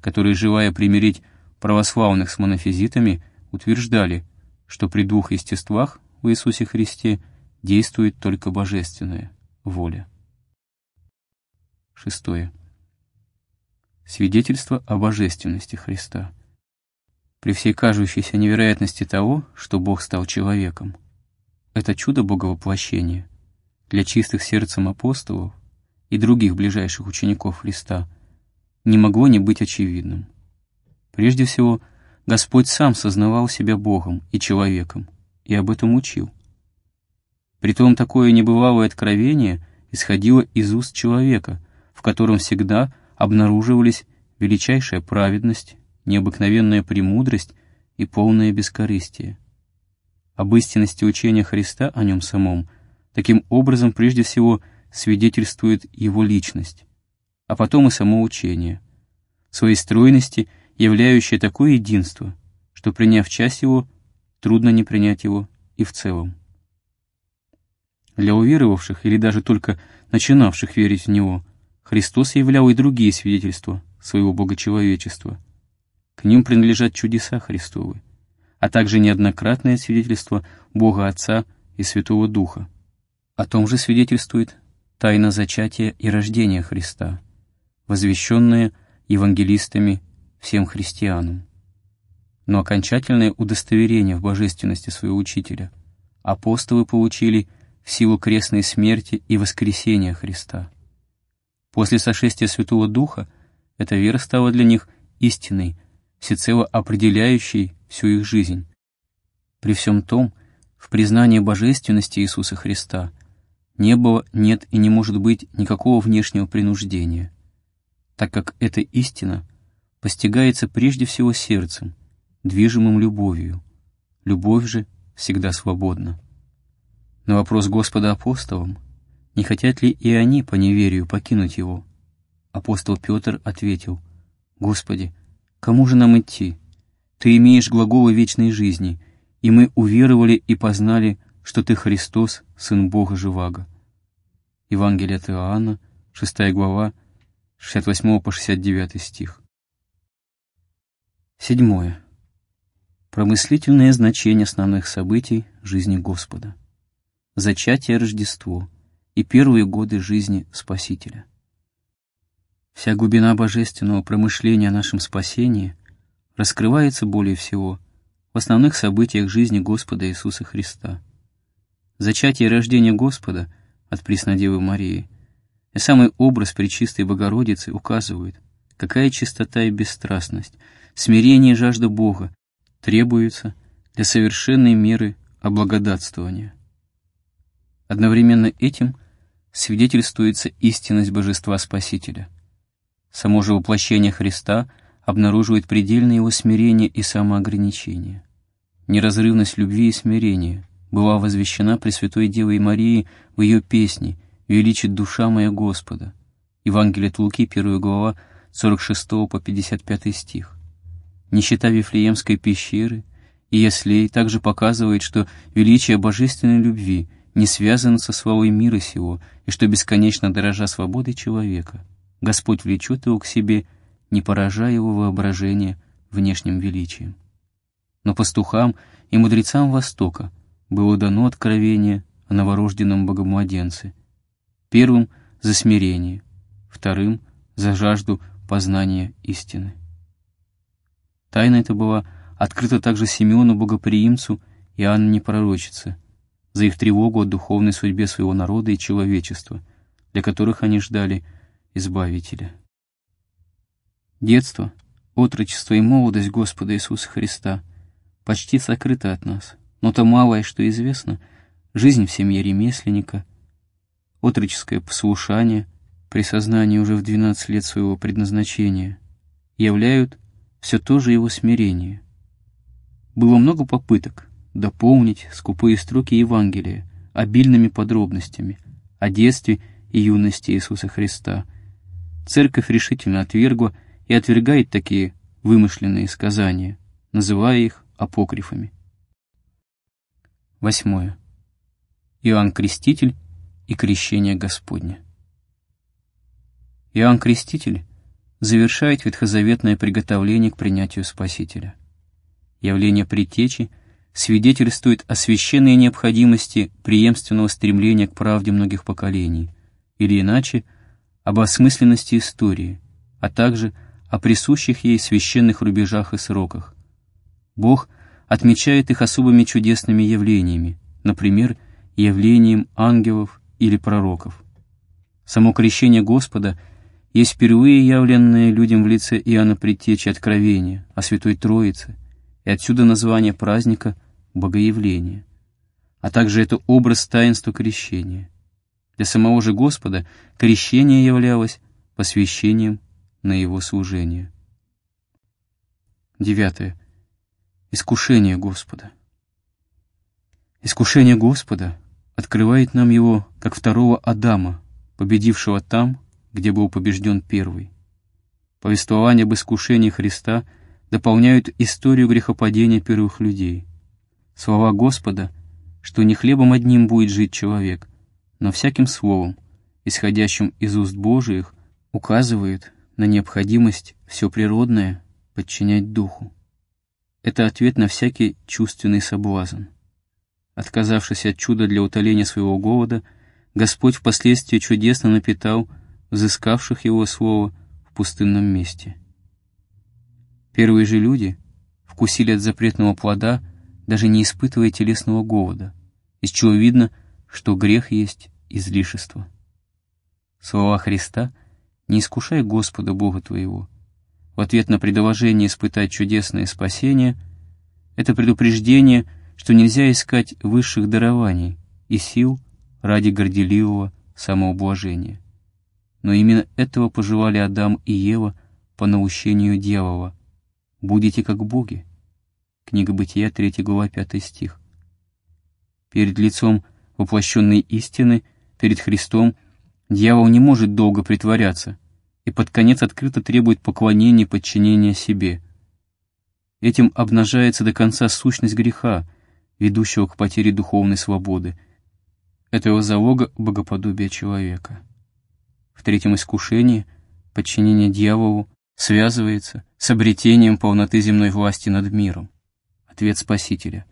которые, желая примирить православных с монофизитами утверждали, что при двух естествах в Иисусе Христе действует только божественная воля. Шестое. Свидетельство о божественности Христа. При всей кажущейся невероятности того, что Бог стал человеком, это чудо боговоплощения для чистых сердцем апостолов и других ближайших учеников Христа не могло не быть очевидным – Прежде всего, Господь сам сознавал себя Богом и человеком, и об этом учил. Притом такое небывалое откровение исходило из уст человека, в котором всегда обнаруживались величайшая праведность, необыкновенная премудрость и полное бескорыстие. Об истинности учения Христа о нем самом таким образом прежде всего свидетельствует его личность, а потом и само учение. В своей стройности – являющее такое единство, что, приняв часть его, трудно не принять его и в целом. Для уверовавших или даже только начинавших верить в него, Христос являл и другие свидетельства своего богочеловечества. К ним принадлежат чудеса Христовы, а также неоднократное свидетельство Бога Отца и Святого Духа. О том же свидетельствует тайна зачатия и рождения Христа, возвещенная евангелистами всем христианам. Но окончательное удостоверение в божественности своего учителя апостолы получили в силу крестной смерти и воскресения Христа. После сошествия Святого Духа эта вера стала для них истинной, всецело определяющей всю их жизнь. При всем том, в признании божественности Иисуса Христа не было, нет и не может быть никакого внешнего принуждения, так как эта истина — постигается прежде всего сердцем, движимым любовью. Любовь же всегда свободна. На вопрос Господа апостолам, не хотят ли и они по неверию покинуть его, апостол Петр ответил, «Господи, кому же нам идти? Ты имеешь глаголы вечной жизни, и мы уверовали и познали, что Ты Христос, Сын Бога Живаго». Евангелие от Иоанна, 6 глава, 68 по 69 стих. Седьмое. Промыслительное значение основных событий жизни Господа. Зачатие Рождество и первые годы жизни Спасителя. Вся глубина божественного промышления о нашем спасении раскрывается более всего в основных событиях жизни Господа Иисуса Христа. Зачатие и рождение Господа от Преснодевы Марии и самый образ Пречистой Богородицы указывают, какая чистота и бесстрастность – Смирение и жажда Бога требуются для совершенной меры облагодатствования. Одновременно этим свидетельствуется истинность Божества Спасителя. Само же воплощение Христа обнаруживает предельное его смирение и самоограничение. Неразрывность любви и смирения была возвещена Пресвятой Девой Марии в ее песне «Величит душа моя Господа» Евангелие от Луки, 1 глава, 46 по 55 стих. Нищета Вифлеемской пещеры и яслей также показывает, что величие божественной любви не связано со славой мира сего и что бесконечно дорожа свободы человека. Господь влечет его к себе, не поражая его воображение внешним величием. Но пастухам и мудрецам Востока было дано откровение о новорожденном богомладенце. Первым — за смирение, вторым — за жажду познания истины. Тайна эта была открыта также Симеону Богоприимцу и Анне Пророчице за их тревогу о духовной судьбе своего народа и человечества, для которых они ждали Избавителя. Детство, отрочество и молодость Господа Иисуса Христа почти сокрыты от нас, но то малое, что известно, жизнь в семье ремесленника, отроческое послушание при сознании уже в 12 лет своего предназначения являют все то же его смирение. Было много попыток дополнить скупые строки Евангелия обильными подробностями о детстве и юности Иисуса Христа. Церковь решительно отвергла и отвергает такие вымышленные сказания, называя их апокрифами. Восьмое. Иоанн Креститель и крещение Господне. Иоанн Креститель завершает ветхозаветное приготовление к принятию Спасителя. Явление притечи свидетельствует о священной необходимости преемственного стремления к правде многих поколений, или иначе, об осмысленности истории, а также о присущих ей священных рубежах и сроках. Бог отмечает их особыми чудесными явлениями, например, явлением ангелов или пророков. Само крещение Господа — есть впервые явленное людям в лице Иоанна Предтечи откровение о Святой Троице, и отсюда название праздника «Богоявление», а также это образ таинства крещения. Для самого же Господа крещение являлось посвящением на его служение. Девятое. Искушение Господа. Искушение Господа открывает нам его как второго Адама, победившего там, где был побежден первый. Повествование об искушении Христа дополняют историю грехопадения первых людей. Слова Господа, что не хлебом одним будет жить человек, но всяким словом, исходящим из уст Божиих, указывает на необходимость все природное подчинять духу. Это ответ на всякий чувственный соблазн. Отказавшись от чуда для утоления своего голода, Господь впоследствии чудесно напитал взыскавших его слово в пустынном месте. Первые же люди вкусили от запретного плода, даже не испытывая телесного голода, из чего видно, что грех есть излишество. Слова Христа «Не искушай Господа Бога твоего» в ответ на предложение испытать чудесное спасение — это предупреждение, что нельзя искать высших дарований и сил ради горделивого самоублажения. Но именно этого пожелали Адам и Ева по наущению дьявола. «Будете как боги». Книга Бытия, 3 глава, 5 стих. Перед лицом воплощенной истины, перед Христом, дьявол не может долго притворяться и под конец открыто требует поклонения и подчинения себе. Этим обнажается до конца сущность греха, ведущего к потере духовной свободы, этого залога богоподобия человека в третьем искушении, подчинение дьяволу, связывается с обретением полноты земной власти над миром. Ответ Спасителя.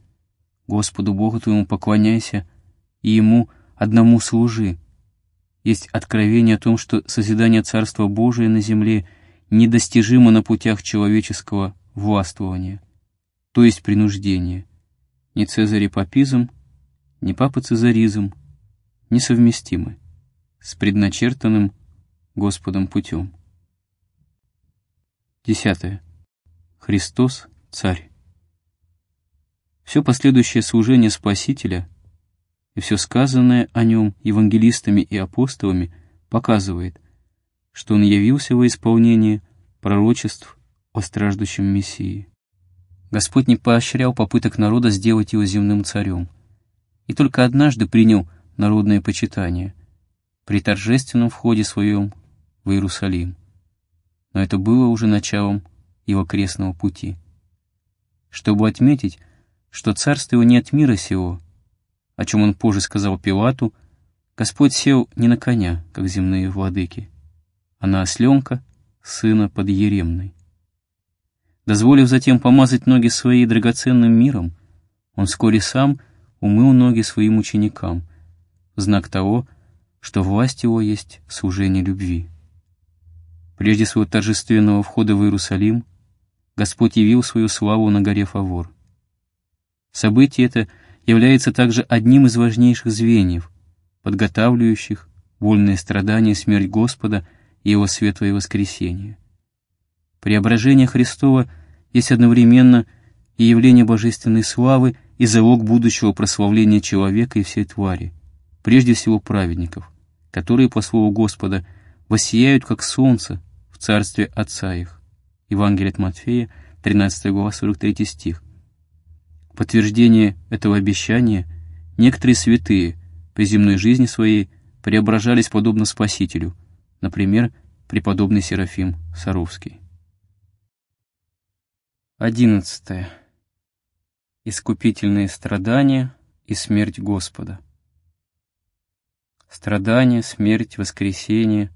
Господу Богу твоему поклоняйся и Ему одному служи. Есть откровение о том, что созидание Царства Божия на земле недостижимо на путях человеческого властвования, то есть принуждения. Ни цезарепапизм, ни папа цезаризм несовместимы с предначертанным Господом путем. Десятое. Христос — Царь. Все последующее служение Спасителя и все сказанное о нем евангелистами и апостолами показывает, что он явился во исполнение пророчеств о страждущем Мессии. Господь не поощрял попыток народа сделать его земным царем, и только однажды принял народное почитание — при торжественном входе своем в Иерусалим. Но это было уже началом его крестного пути. Чтобы отметить, что царство его не от мира сего, о чем он позже сказал Пилату, Господь сел не на коня, как земные владыки, а на осленка, сына под Еремной. Дозволив затем помазать ноги свои драгоценным миром, он вскоре сам умыл ноги своим ученикам, в знак того, что власть его есть служение любви. Прежде своего торжественного входа в Иерусалим Господь явил свою славу на горе Фавор. Событие это является также одним из важнейших звеньев, подготавливающих вольные страдания, смерть Господа и Его светлое воскресение. Преображение Христова есть одновременно и явление божественной славы, и залог будущего прославления человека и всей твари, прежде всего праведников которые, по слову Господа, «воссияют, как солнце в царстве Отца их». Евангелие от Матфея, 13 глава, 43 стих. В подтверждение этого обещания некоторые святые при земной жизни своей преображались подобно Спасителю, например, преподобный Серафим Саровский. 11. Искупительные страдания и смерть Господа страдания, смерть, воскресение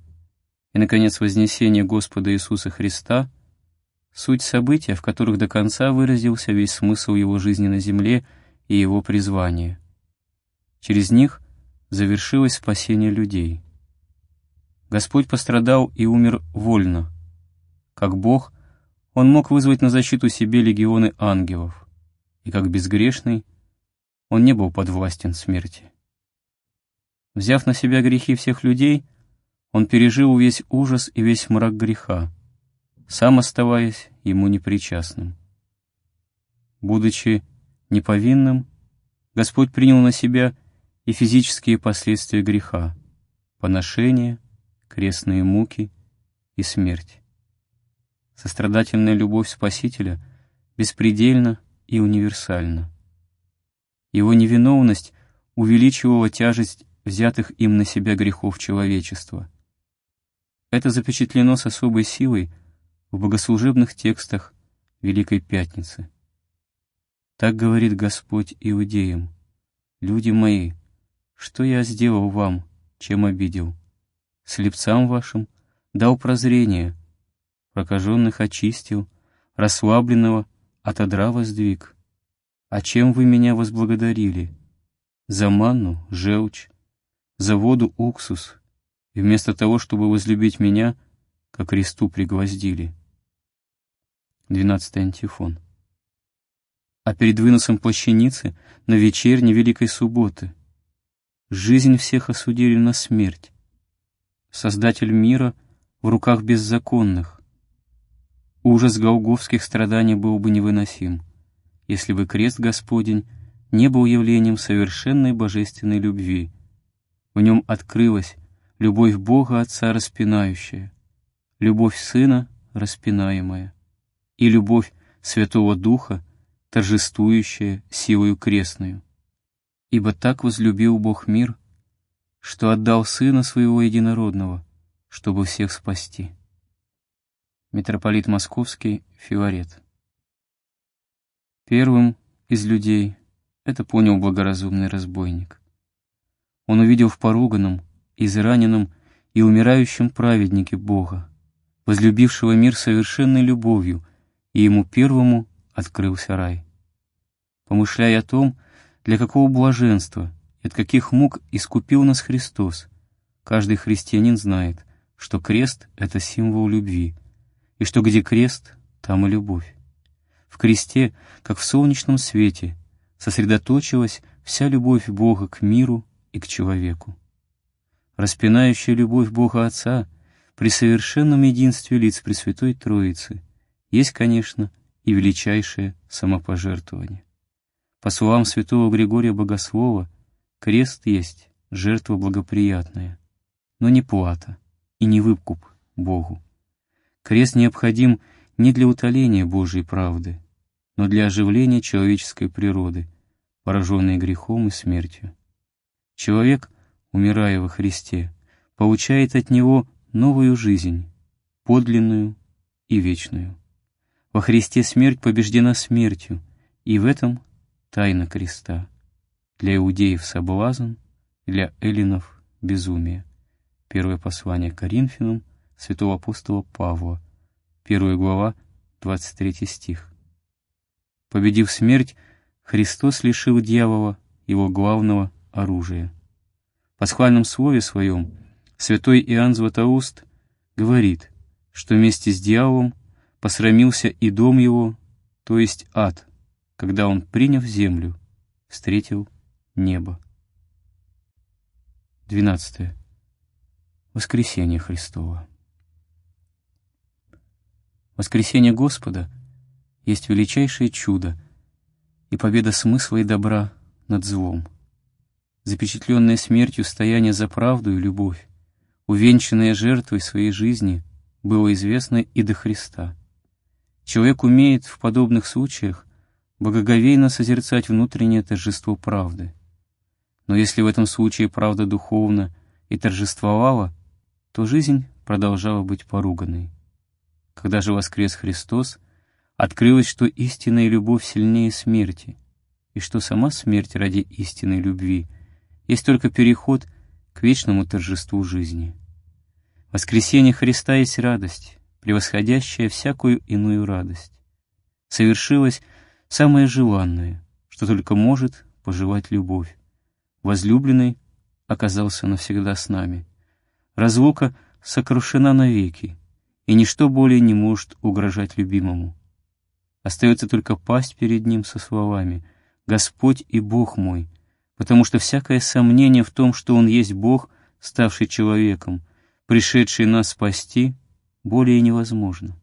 и, наконец, вознесение Господа Иисуса Христа — суть события, в которых до конца выразился весь смысл его жизни на земле и его призвание. Через них завершилось спасение людей. Господь пострадал и умер вольно. Как Бог, Он мог вызвать на защиту себе легионы ангелов, и как безгрешный, Он не был подвластен смерти. Взяв на себя грехи всех людей, он пережил весь ужас и весь мрак греха, сам оставаясь ему непричастным. Будучи неповинным, Господь принял на себя и физические последствия греха, поношение, крестные муки и смерть. Сострадательная любовь Спасителя беспредельна и универсальна. Его невиновность увеличивала тяжесть взятых им на себя грехов человечества. Это запечатлено с особой силой в богослужебных текстах Великой Пятницы. Так говорит Господь иудеям, «Люди мои, что я сделал вам, чем обидел? Слепцам вашим дал прозрение, прокаженных очистил, расслабленного от отодра воздвиг. А чем вы меня возблагодарили? За манну, желчь, за воду уксус, и вместо того, чтобы возлюбить меня, как кресту пригвоздили. Двенадцатый антифон. А перед выносом плащаницы на вечерней Великой Субботы жизнь всех осудили на смерть. Создатель мира в руках беззаконных. Ужас голговских страданий был бы невыносим, если бы крест Господень не был явлением совершенной божественной любви — в нем открылась любовь Бога Отца распинающая, любовь Сына распинаемая и любовь Святого Духа, торжествующая силою крестную. Ибо так возлюбил Бог мир, что отдал Сына Своего Единородного, чтобы всех спасти. Митрополит Московский Филарет Первым из людей это понял благоразумный разбойник он увидел в поруганном, израненном и умирающем праведнике Бога, возлюбившего мир совершенной любовью, и ему первому открылся рай. Помышляя о том, для какого блаженства и от каких мук искупил нас Христос, каждый христианин знает, что крест — это символ любви, и что где крест, там и любовь. В кресте, как в солнечном свете, сосредоточилась вся любовь Бога к миру и к человеку. Распинающая любовь Бога Отца при совершенном единстве лиц Пресвятой Троицы есть, конечно, и величайшее самопожертвование. По словам святого Григория Богослова, крест есть жертва благоприятная, но не плата и не выкуп Богу. Крест необходим не для утоления Божьей правды, но для оживления человеческой природы, пораженной грехом и смертью. Человек, умирая во Христе, получает от Него новую жизнь, подлинную и вечную. Во Христе смерть побеждена смертью, и в этом тайна креста. Для иудеев соблазн, для эллинов безумие. Первое послание Коринфянам святого апостола Павла, первая глава, 23 стих. Победив смерть, Христос лишил дьявола его главного оружие. В пасхальном слове своем святой Иоанн Златоуст говорит, что вместе с дьяволом посрамился и дом его, то есть ад, когда он, приняв землю, встретил небо. 12. Воскресение Христова. Воскресение Господа есть величайшее чудо и победа смысла и добра над злом — запечатленное смертью стояние за правду и любовь, увенчанное жертвой своей жизни, было известно и до Христа. Человек умеет в подобных случаях благоговейно созерцать внутреннее торжество правды. Но если в этом случае правда духовна и торжествовала, то жизнь продолжала быть поруганной. Когда же воскрес Христос, открылось, что истинная любовь сильнее смерти, и что сама смерть ради истинной любви — есть только переход к вечному торжеству жизни. Воскресение Христа есть радость, превосходящая всякую иную радость. Совершилось самое желанное, что только может пожелать любовь. Возлюбленный оказался навсегда с нами. Разлука сокрушена навеки, и ничто более не может угрожать любимому. Остается только пасть перед ним со словами «Господь и Бог мой, потому что всякое сомнение в том, что Он есть Бог, ставший человеком, пришедший нас спасти, более невозможно.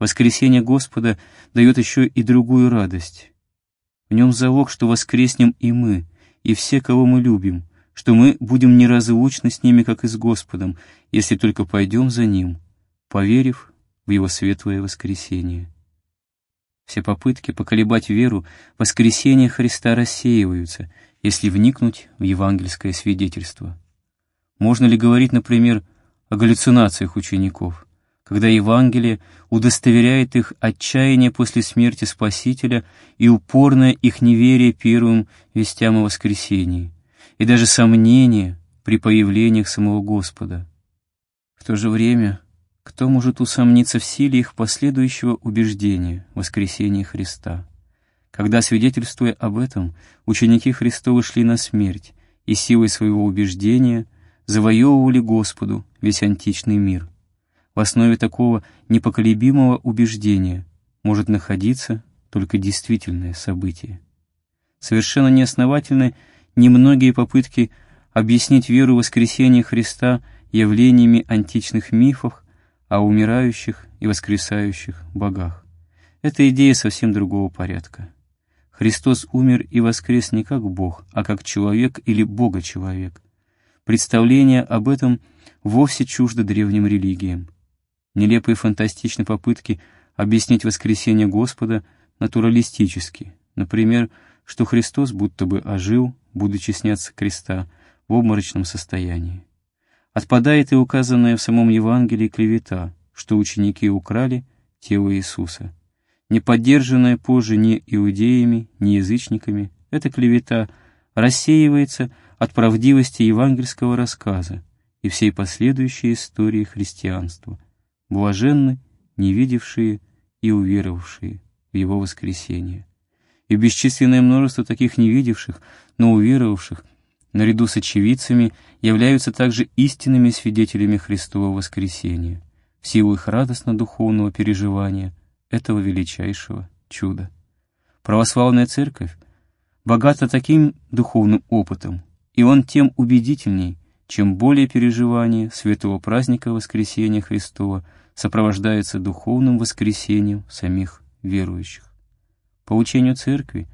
Воскресение Господа дает еще и другую радость. В нем залог, что воскреснем и мы, и все, кого мы любим, что мы будем неразлучны с ними, как и с Господом, если только пойдем за Ним, поверив в Его светлое воскресение. Все попытки поколебать веру воскресения Христа рассеиваются, если вникнуть в евангельское свидетельство. Можно ли говорить, например, о галлюцинациях учеников, когда Евангелие удостоверяет их отчаяние после смерти Спасителя и упорное их неверие первым вестям о воскресении, и даже сомнение при появлениях самого Господа. В то же время кто может усомниться в силе их последующего убеждения — воскресения Христа? Когда, свидетельствуя об этом, ученики Христовы шли на смерть и силой своего убеждения завоевывали Господу весь античный мир. В основе такого непоколебимого убеждения может находиться только действительное событие. Совершенно неосновательны немногие попытки объяснить веру воскресения Христа явлениями античных мифов о умирающих и воскресающих богах. Это идея совсем другого порядка. Христос умер и воскрес не как Бог, а как человек или Бога-человек. Представление об этом вовсе чуждо древним религиям. Нелепые фантастичные попытки объяснить воскресение Господа натуралистически. Например, что Христос будто бы ожил, будучи снят креста, в обморочном состоянии. Отпадает а и указанная в самом Евангелии клевета, что ученики украли тело Иисуса. Не поддержанная позже ни иудеями, ни язычниками, эта клевета рассеивается от правдивости евангельского рассказа и всей последующей истории христианства. Блаженны не видевшие и уверовавшие в его воскресение. И бесчисленное множество таких невидевших, но уверовавших – наряду с очевидцами, являются также истинными свидетелями Христового воскресения, в силу их радостно-духовного переживания этого величайшего чуда. Православная Церковь богата таким духовным опытом, и он тем убедительней, чем более переживание святого праздника Воскресения Христова сопровождается духовным воскресением самих верующих. По учению Церкви,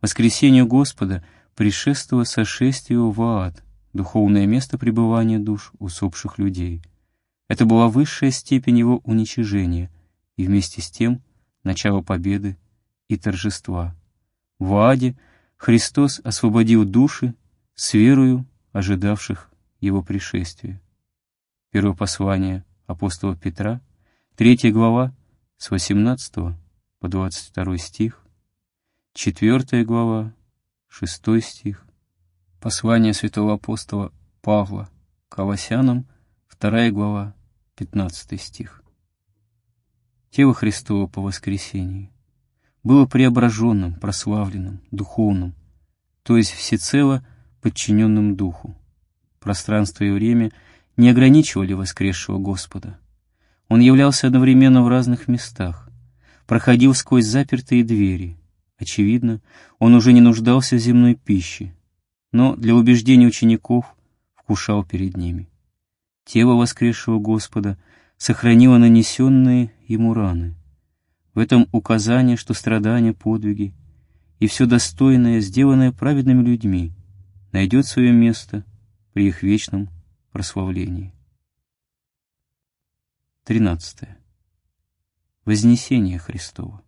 воскресению Господа — предшествовало сошествию в ад, духовное место пребывания душ усопших людей. Это была высшая степень его уничижения и вместе с тем начало победы и торжества. В аде Христос освободил души с верою ожидавших его пришествия. Первое послание апостола Петра, 3 глава, с 18 по 22 стих, 4 глава, шестой стих. Послание святого апостола Павла Колоссянам, вторая глава, пятнадцатый стих. Тело Христово по воскресении было преображенным, прославленным, духовным, то есть всецело подчиненным Духу. Пространство и время не ограничивали воскресшего Господа. Он являлся одновременно в разных местах, проходил сквозь запертые двери — Очевидно, он уже не нуждался в земной пище, но для убеждения учеников вкушал перед ними. Тело воскресшего Господа сохранило нанесенные ему раны. В этом указание, что страдания, подвиги и все достойное, сделанное праведными людьми, найдет свое место при их вечном прославлении. 13. Вознесение Христово.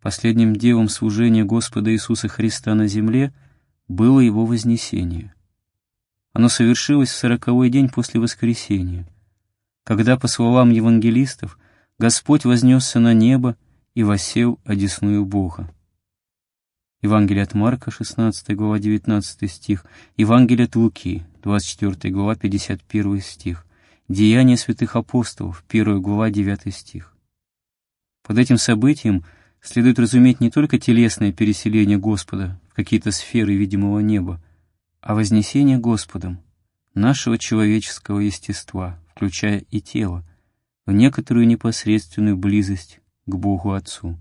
Последним делом служения Господа Иисуса Христа на земле было его вознесение. Оно совершилось в сороковой день после воскресения, когда, по словам евангелистов, Господь вознесся на небо и восел одесную Бога. Евангелие от Марка, 16 глава, 19 стих, Евангелие от Луки, 24 глава, 51 стих, Деяния святых апостолов, 1 глава, 9 стих. Под этим событием – следует разуметь не только телесное переселение Господа в какие-то сферы видимого неба, а вознесение Господом нашего человеческого естества, включая и тело, в некоторую непосредственную близость к Богу Отцу.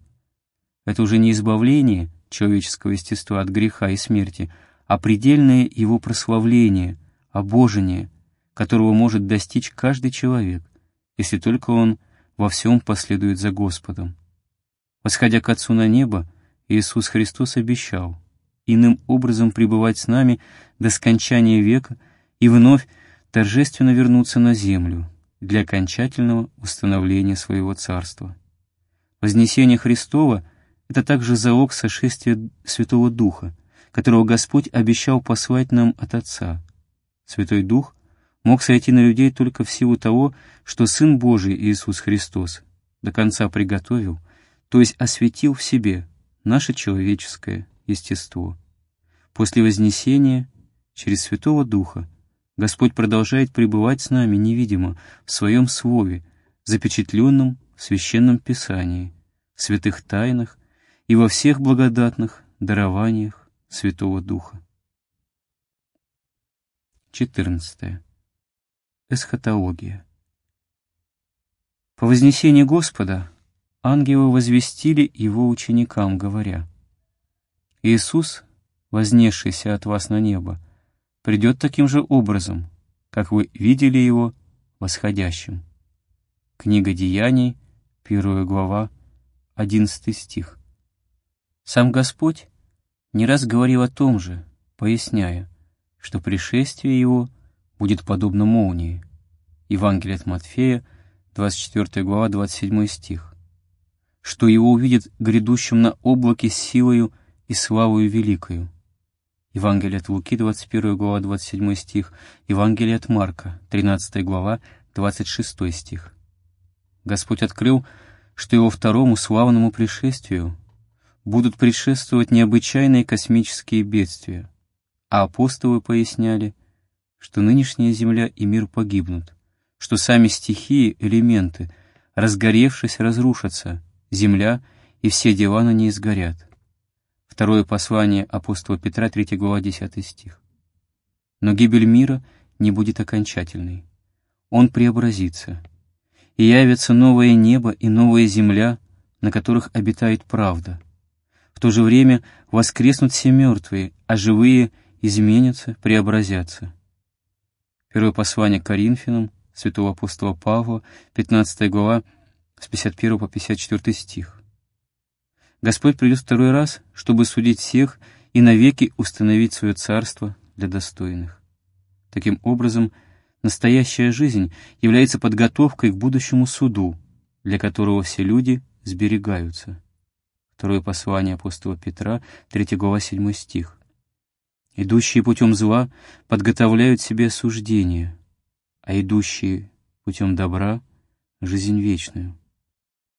Это уже не избавление человеческого естества от греха и смерти, а предельное его прославление, обожение, которого может достичь каждый человек, если только он во всем последует за Господом. Восходя к Отцу на небо, Иисус Христос обещал иным образом пребывать с нами до скончания века и вновь торжественно вернуться на землю для окончательного установления своего царства. Вознесение Христова — это также залог сошествия Святого Духа, которого Господь обещал послать нам от Отца. Святой Дух мог сойти на людей только в силу того, что Сын Божий Иисус Христос до конца приготовил — то есть осветил в себе наше человеческое естество. После Вознесения, через Святого Духа, Господь продолжает пребывать с нами невидимо в Своем Слове, запечатленном в Священном Писании, в святых тайнах и во всех благодатных дарованиях Святого Духа. 14. Эсхатология. По вознесении Господа ангелы возвестили его ученикам, говоря, «Иисус, вознесшийся от вас на небо, придет таким же образом, как вы видели его восходящим». Книга Деяний, первая глава, одиннадцатый стих. Сам Господь не раз говорил о том же, поясняя, что пришествие его будет подобно молнии. Евангелие от Матфея, 24 глава, 27 стих что его увидит грядущим на облаке силою и славою великою. Евангелие от Луки, 21 глава, 27 стих, Евангелие от Марка, 13 глава, 26 стих. Господь открыл, что его второму славному пришествию будут предшествовать необычайные космические бедствия, а апостолы поясняли, что нынешняя земля и мир погибнут, что сами стихии, элементы, разгоревшись, разрушатся — земля и все диваны не ней сгорят. Второе послание апостола Петра, 3 глава, 10 стих. Но гибель мира не будет окончательной. Он преобразится, и явятся новое небо и новая земля, на которых обитает правда. В то же время воскреснут все мертвые, а живые изменятся, преобразятся. Первое послание к Коринфянам, святого апостола Павла, 15 глава, с 51 по 54 стих. Господь придет второй раз, чтобы судить всех и навеки установить свое царство для достойных. Таким образом, настоящая жизнь является подготовкой к будущему суду, для которого все люди сберегаются. Второе послание апостола Петра, 3 глава, 7 стих. «Идущие путем зла подготовляют себе осуждение, а идущие путем добра — жизнь вечную».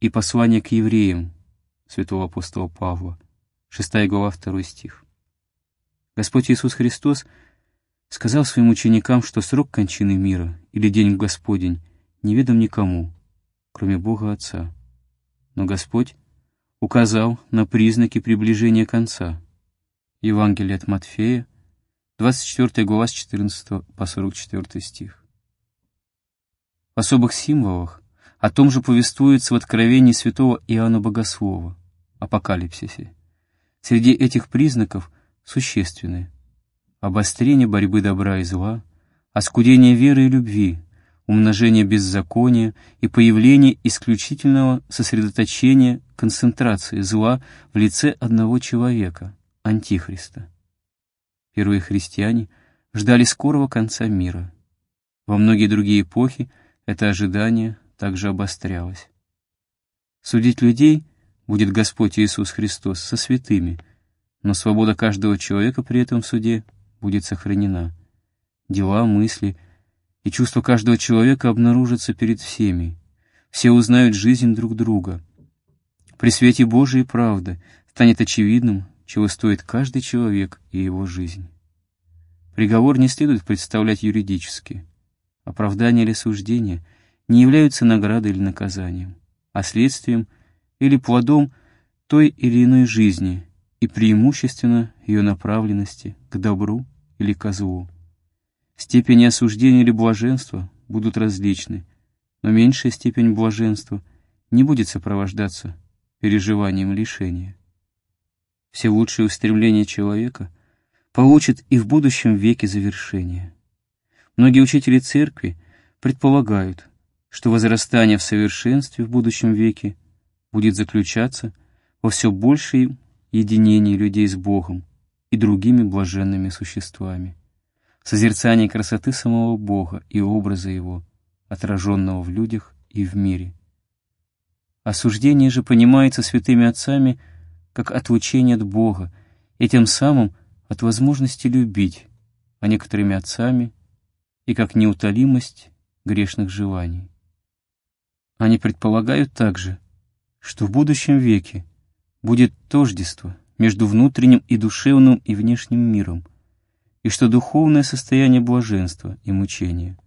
и послание к евреям святого апостола Павла, 6 глава, 2 стих. Господь Иисус Христос сказал своим ученикам, что срок кончины мира или день Господень неведом никому, кроме Бога Отца. Но Господь указал на признаки приближения конца. Евангелие от Матфея, 24 глава с 14 по 44 стих. В особых символах о том же повествуется в откровении святого Иоанна Богослова, апокалипсисе. Среди этих признаков существенные обострение борьбы добра и зла, оскудение веры и любви, умножение беззакония и появление исключительного сосредоточения концентрации зла в лице одного человека, Антихриста. Первые христиане ждали скорого конца мира. Во многие другие эпохи это ожидание также обострялось. Судить людей будет Господь Иисус Христос со святыми, но свобода каждого человека при этом суде будет сохранена. Дела, мысли и чувства каждого человека обнаружатся перед всеми. Все узнают жизнь друг друга. При свете Божией правда станет очевидным, чего стоит каждый человек и его жизнь. Приговор не следует представлять юридически. Оправдание или суждение не являются наградой или наказанием, а следствием или плодом той или иной жизни и преимущественно ее направленности к добру или ко злу. Степени осуждения или блаженства будут различны, но меньшая степень блаженства не будет сопровождаться переживанием лишения. Все лучшие устремления человека получат и в будущем веке завершение. Многие учители церкви предполагают, что возрастание в совершенстве в будущем веке будет заключаться во все большей единении людей с Богом и другими блаженными существами, созерцание красоты самого Бога и образа Его, отраженного в людях и в мире. Осуждение же понимается святыми отцами как отлучение от Бога и тем самым от возможности любить, а некоторыми отцами и как неутолимость грешных желаний. Они предполагают также, что в будущем веке будет тождество между внутренним и душевным и внешним миром, и что духовное состояние блаженства и мучения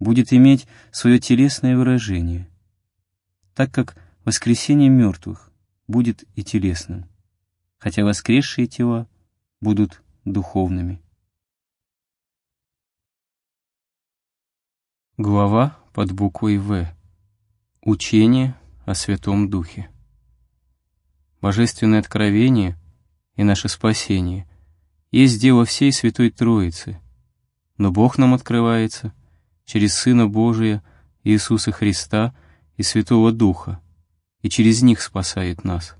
будет иметь свое телесное выражение, так как воскресение мертвых будет и телесным, хотя воскресшие тела будут духовными. Глава под буквой «В» Учение о Святом Духе. Божественное откровение и наше спасение есть дело всей Святой Троицы, но Бог нам открывается через Сына Божия Иисуса Христа и Святого Духа, и через них спасает нас.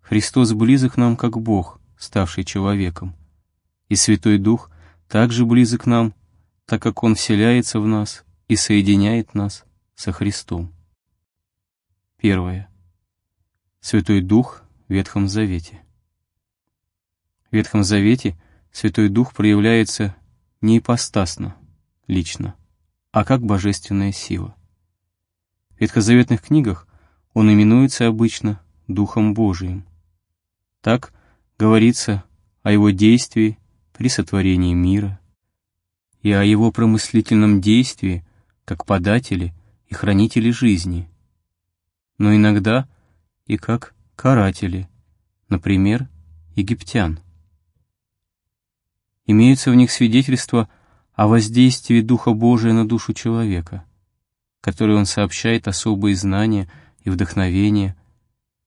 Христос близок нам, как Бог, ставший человеком, и Святой Дух также близок нам, так как Он вселяется в нас и соединяет нас – со Христом. Первое. Святой Дух в Ветхом Завете. В Ветхом Завете Святой Дух проявляется не ипостасно, лично, а как божественная сила. В ветхозаветных книгах он именуется обычно Духом Божиим. Так говорится о его действии при сотворении мира и о его промыслительном действии как подателе – и хранители жизни, но иногда и как каратели, например, египтян. Имеются в них свидетельства о воздействии Духа Божия на душу человека, который он сообщает особые знания и вдохновение,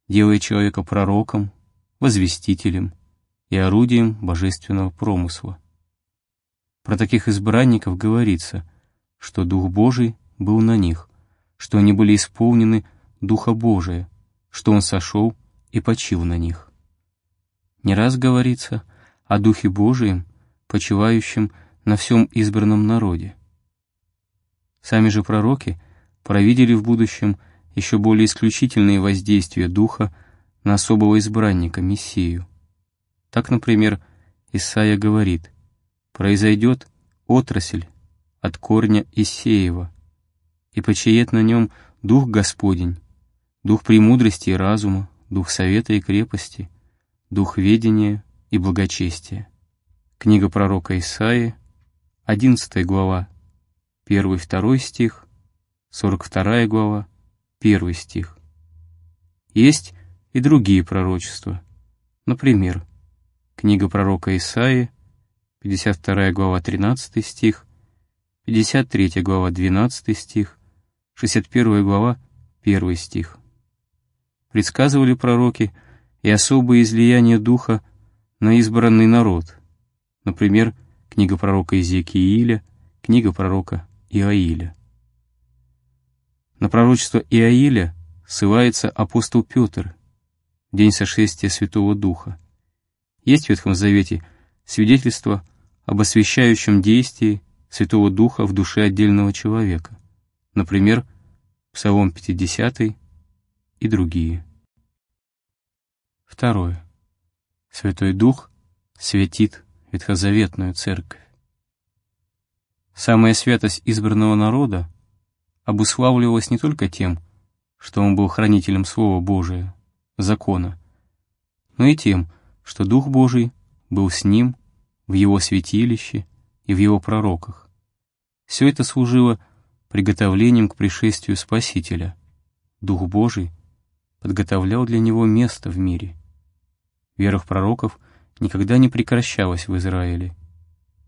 делая человека пророком, возвестителем и орудием божественного промысла. Про таких избранников говорится, что Дух Божий был на них, что они были исполнены Духа Божия, что Он сошел и почил на них. Не раз говорится о Духе Божием, почивающем на всем избранном народе. Сами же пророки провидели в будущем еще более исключительные воздействия Духа на особого избранника, Мессию. Так, например, Исаия говорит, «Произойдет отрасль от корня Исеева, и почиет на нем Дух Господень, Дух премудрости и разума, Дух совета и крепости, Дух ведения и благочестия. Книга пророка Исаии, 11 глава, 1-2 стих, 42 глава, 1 стих. Есть и другие пророчества. Например, книга пророка Исаии, 52 глава 13 стих, 53 глава 12 стих, 61 глава, 1 стих. Предсказывали пророки и особое излияние Духа на избранный народ, например, книга пророка Иезекииля книга пророка Иаиля. На пророчество Иаиля ссылается апостол Петр, день сошествия Святого Духа. Есть в Ветхом Завете свидетельство об освящающем действии Святого Духа в душе отдельного человека например, Псалом 50 и другие. Второе. Святой Дух светит ветхозаветную церковь. Самая святость избранного народа обуславливалась не только тем, что он был хранителем Слова Божия, закона, но и тем, что Дух Божий был с ним в его святилище и в его пророках. Все это служило приготовлением к пришествию Спасителя. Дух Божий подготовлял для него место в мире. Вера в пророков никогда не прекращалась в Израиле.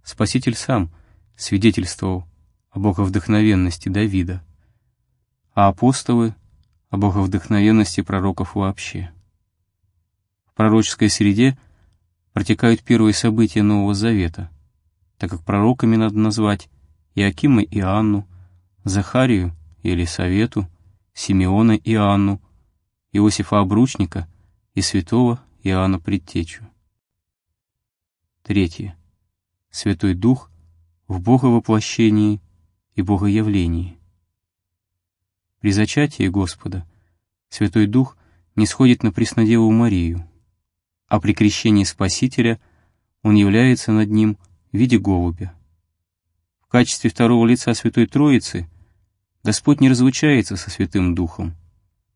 Спаситель сам свидетельствовал о боговдохновенности Давида, а апостолы — о боговдохновенности пророков вообще. В пророческой среде протекают первые события Нового Завета, так как пророками надо назвать Иакима и Анну — Захарию, или Елисавету, Симеона и Анну, Иосифа Обручника и святого Иоанна Предтечу. Третье. Святой Дух в Бога воплощении и Богоявлении. При зачатии Господа Святой Дух не сходит на Преснодеву Марию, а при крещении Спасителя Он является над Ним в виде голубя. В качестве второго лица Святой Троицы – Господь не разлучается со Святым Духом,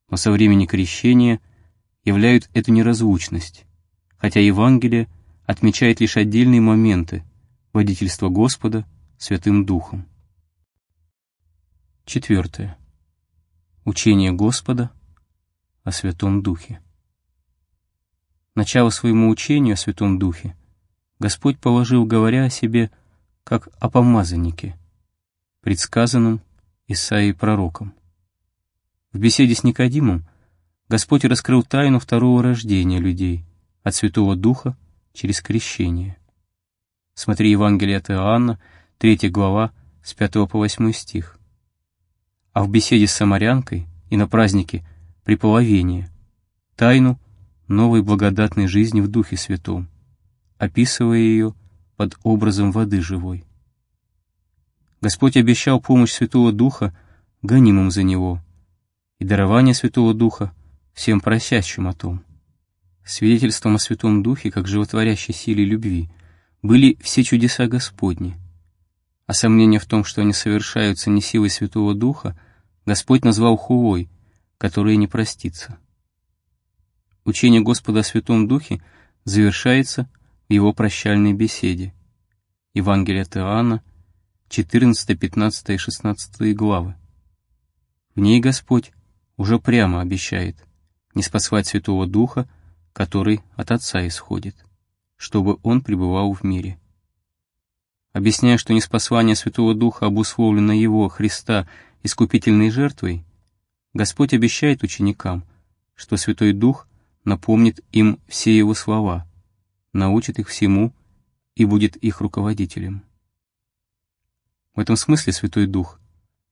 но со времени крещения являют эту неразлучность, хотя Евангелие отмечает лишь отдельные моменты водительства Господа Святым Духом. Четвертое. Учение Господа о Святом Духе. Начало своему учению о Святом Духе Господь положил, говоря о себе, как о помазаннике, предсказанном Исаии пророком. В беседе с Никодимом Господь раскрыл тайну второго рождения людей от Святого Духа через крещение. Смотри Евангелие от Иоанна, 3 глава, с 5 по 8 стих. А в беседе с самарянкой и на празднике приполовения тайну новой благодатной жизни в Духе Святом, описывая ее под образом воды живой. Господь обещал помощь Святого Духа гонимым за Него и дарование Святого Духа всем просящим о том. Свидетельством о Святом Духе, как животворящей силе любви, были все чудеса Господни. А сомнение в том, что они совершаются не силой Святого Духа, Господь назвал хувой, которая не простится. Учение Господа о Святом Духе завершается в его прощальной беседе. Евангелие от Иоанна, 14, 15 и 16 главы. В ней Господь уже прямо обещает не спасать Святого Духа, который от Отца исходит, чтобы Он пребывал в мире. Объясняя, что неспослание Святого Духа обусловлено Его, Христа, искупительной жертвой, Господь обещает ученикам, что Святой Дух напомнит им все Его слова, научит их всему и будет их руководителем. В этом смысле Святой Дух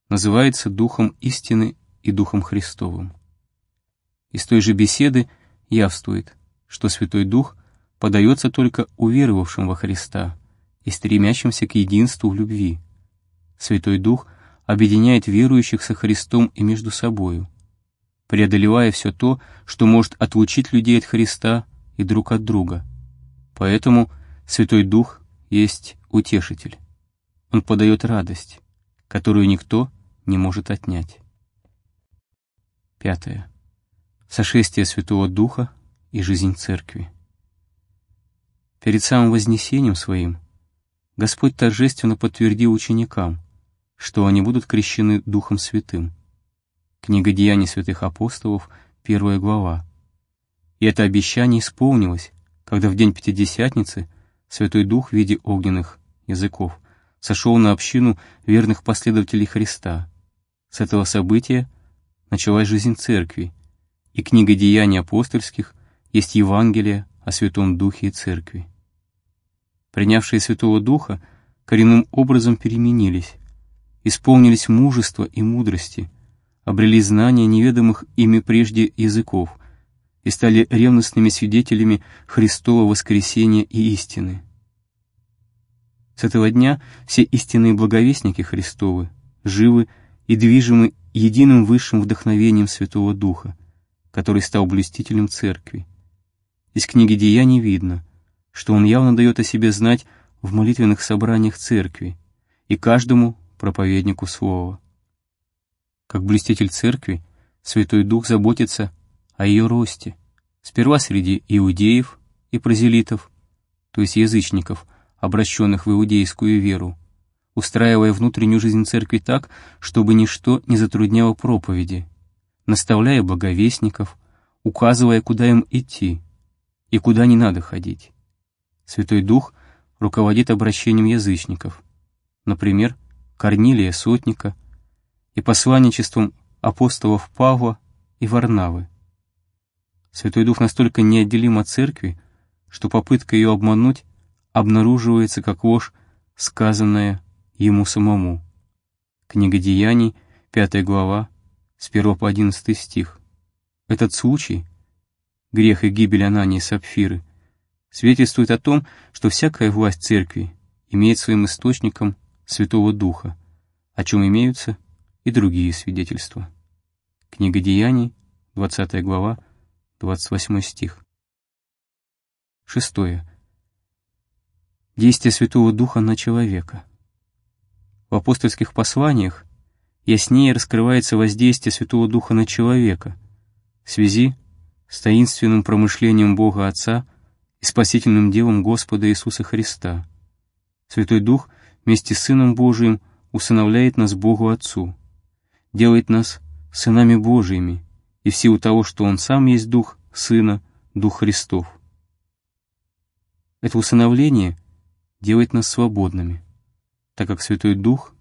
называется Духом истины и Духом Христовым. Из той же беседы явствует, что Святой Дух подается только уверовавшим во Христа и стремящимся к единству в любви. Святой Дух объединяет верующих со Христом и между собою, преодолевая все то, что может отлучить людей от Христа и друг от друга. Поэтому Святой Дух есть утешитель. Он подает радость, которую никто не может отнять. Пятое. Сошествие Святого Духа и жизнь Церкви. Перед самым вознесением Своим Господь торжественно подтвердил ученикам, что они будут крещены Духом Святым. Книга Деяний Святых Апостолов, первая глава. И это обещание исполнилось, когда в день Пятидесятницы Святой Дух в виде огненных языков — сошел на общину верных последователей Христа. С этого события началась жизнь Церкви, и книга «Деяний апостольских» есть Евангелие о Святом Духе и Церкви. Принявшие Святого Духа коренным образом переменились, исполнились мужества и мудрости, обрели знания неведомых ими прежде языков и стали ревностными свидетелями Христова воскресения и истины. С этого дня все истинные благовестники Христовы живы и движимы единым высшим вдохновением Святого Духа, который стал блюстителем Церкви. Из книги «Деяний» видно, что он явно дает о себе знать в молитвенных собраниях Церкви и каждому проповеднику Слова. Как блюститель Церкви, Святой Дух заботится о ее росте, сперва среди иудеев и прозелитов, то есть язычников – обращенных в иудейскую веру, устраивая внутреннюю жизнь церкви так, чтобы ничто не затрудняло проповеди, наставляя благовестников, указывая, куда им идти и куда не надо ходить. Святой Дух руководит обращением язычников, например, Корнилия Сотника и посланничеством апостолов Павла и Варнавы. Святой Дух настолько неотделим от Церкви, что попытка ее обмануть обнаруживается как ложь, сказанная ему самому. Книга Деяний, 5 глава, с 1 по 11 стих. Этот случай, грех и гибель Анании и Сапфиры, свидетельствует о том, что всякая власть церкви имеет своим источником Святого Духа, о чем имеются и другие свидетельства. Книга Деяний, 20 глава, 28 стих. Шестое. Действие Святого Духа на человека. В апостольских посланиях яснее раскрывается воздействие Святого Духа на человека в связи с таинственным промышлением Бога Отца и спасительным делом Господа Иисуса Христа. Святой Дух вместе с Сыном Божиим усыновляет нас Богу Отцу, делает нас сынами Божиими, и в силу того, что Он сам есть Дух Сына, Дух Христов. Это усыновление — делает нас свободными, так как Святой Дух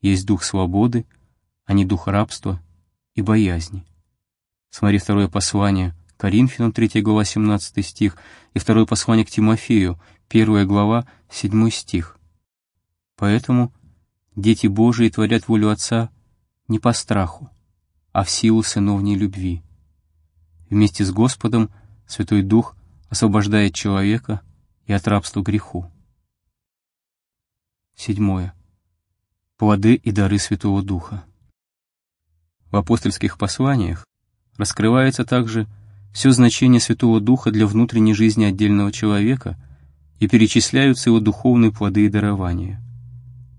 есть Дух свободы, а не Дух рабства и боязни. Смотри второе послание Коринфянам, 3 глава, 17 стих, и второе послание к Тимофею, 1 глава, 7 стих. Поэтому дети Божии творят волю Отца не по страху, а в силу сыновней любви. Вместе с Господом Святой Дух освобождает человека и от рабства греху. Седьмое. Плоды и дары Святого Духа. В апостольских посланиях раскрывается также все значение Святого Духа для внутренней жизни отдельного человека и перечисляются его духовные плоды и дарования.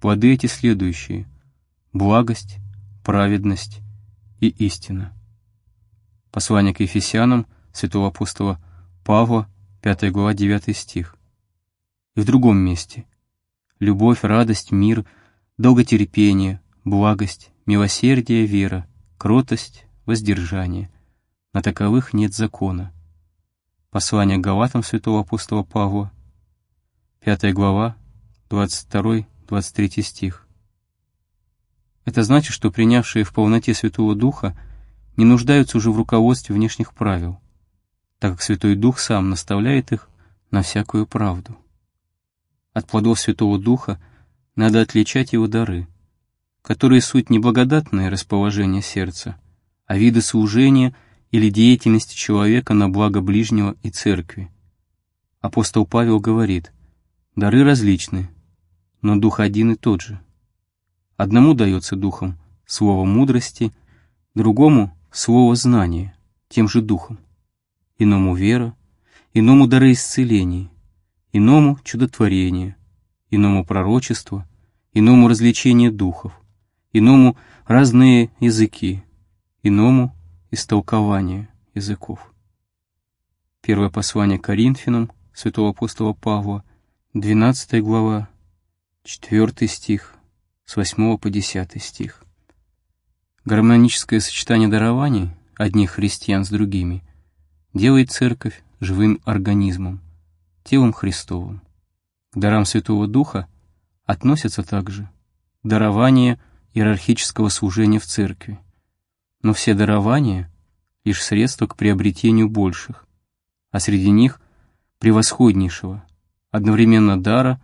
Плоды эти следующие – благость, праведность и истина. Послание к Ефесянам святого апостола Павла, 5 глава, 9 стих. И в другом месте – любовь, радость, мир, долготерпение, благость, милосердие, вера, кротость, воздержание. На таковых нет закона. Послание Галатам святого апостола Павла, 5 глава, 22-23 стих. Это значит, что принявшие в полноте Святого Духа не нуждаются уже в руководстве внешних правил, так как Святой Дух сам наставляет их на всякую правду. От плодов Святого Духа надо отличать его дары, которые суть не благодатное расположение сердца, а виды служения или деятельности человека на благо ближнего и церкви. Апостол Павел говорит, дары различны, но дух один и тот же. Одному дается духом слово мудрости, другому — слово знания, тем же духом, иному — вера, иному — дары исцеления, иному чудотворение, иному пророчество, иному развлечение духов, иному разные языки, иному истолкование языков. Первое послание Коринфянам святого апостола Павла, 12 глава, 4 стих, с 8 по 10 стих. Гармоническое сочетание дарований одних христиан с другими делает церковь живым организмом, телом Христовым. К дарам Святого Духа относятся также дарование иерархического служения в церкви, но все дарования — лишь средства к приобретению больших, а среди них — превосходнейшего, одновременно дара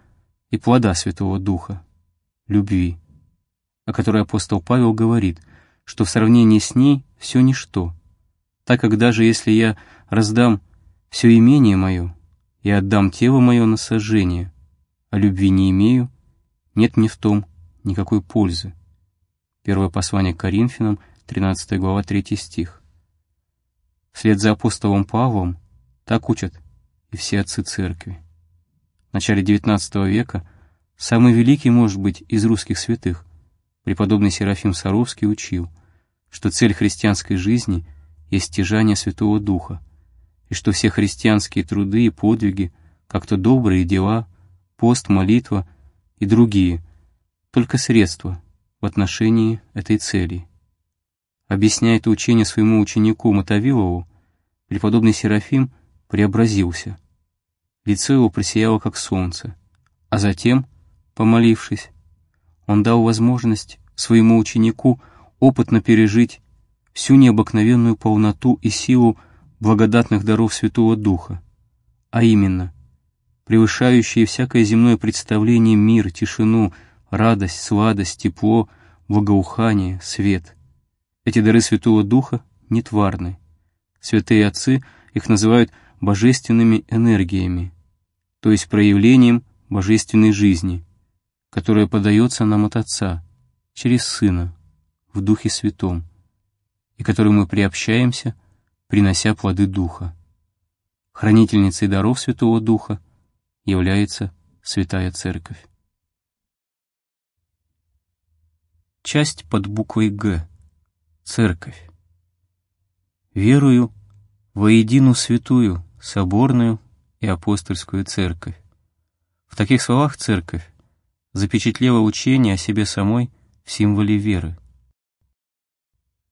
и плода Святого Духа — любви, о которой апостол Павел говорит, что в сравнении с ней все ничто, так как даже если я раздам все имение мое — и отдам тело мое на сожжение, а любви не имею, нет мне в том никакой пользы». Первое послание к Коринфянам, 13 глава, 3 стих. Вслед за апостолом Павлом так учат и все отцы церкви. В начале XIX века самый великий, может быть, из русских святых, преподобный Серафим Саровский учил, что цель христианской жизни есть стяжание Святого Духа, и что все христианские труды и подвиги, как-то добрые дела, пост, молитва и другие, только средства в отношении этой цели. Объясняя это учение своему ученику Мотовилову, преподобный Серафим преобразился. Лицо его просияло, как солнце, а затем, помолившись, он дал возможность своему ученику опытно пережить всю необыкновенную полноту и силу благодатных даров Святого Духа, а именно, превышающие всякое земное представление мир, тишину, радость, сладость, тепло, благоухание, свет. Эти дары Святого Духа нетварны. Святые отцы их называют божественными энергиями, то есть проявлением божественной жизни, которая подается нам от Отца через Сына в Духе Святом, и которой мы приобщаемся – принося плоды Духа. Хранительницей даров Святого Духа является Святая Церковь. Часть под буквой «Г» — Церковь. «Верую воедину святую, соборную и апостольскую церковь. В таких словах церковь запечатлела учение о себе самой в символе веры.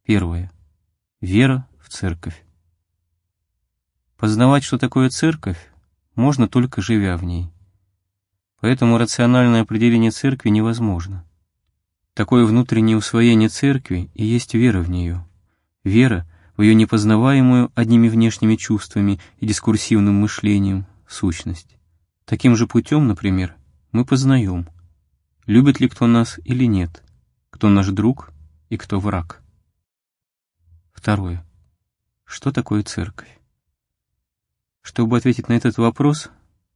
Первое. Вера в церковь. Познавать, что такое церковь, можно только живя в ней. Поэтому рациональное определение церкви невозможно. Такое внутреннее усвоение церкви и есть вера в нее. Вера в ее непознаваемую одними внешними чувствами и дискурсивным мышлением сущность. Таким же путем, например, мы познаем, любит ли кто нас или нет, кто наш друг и кто враг. Второе. Что такое церковь? Чтобы ответить на этот вопрос,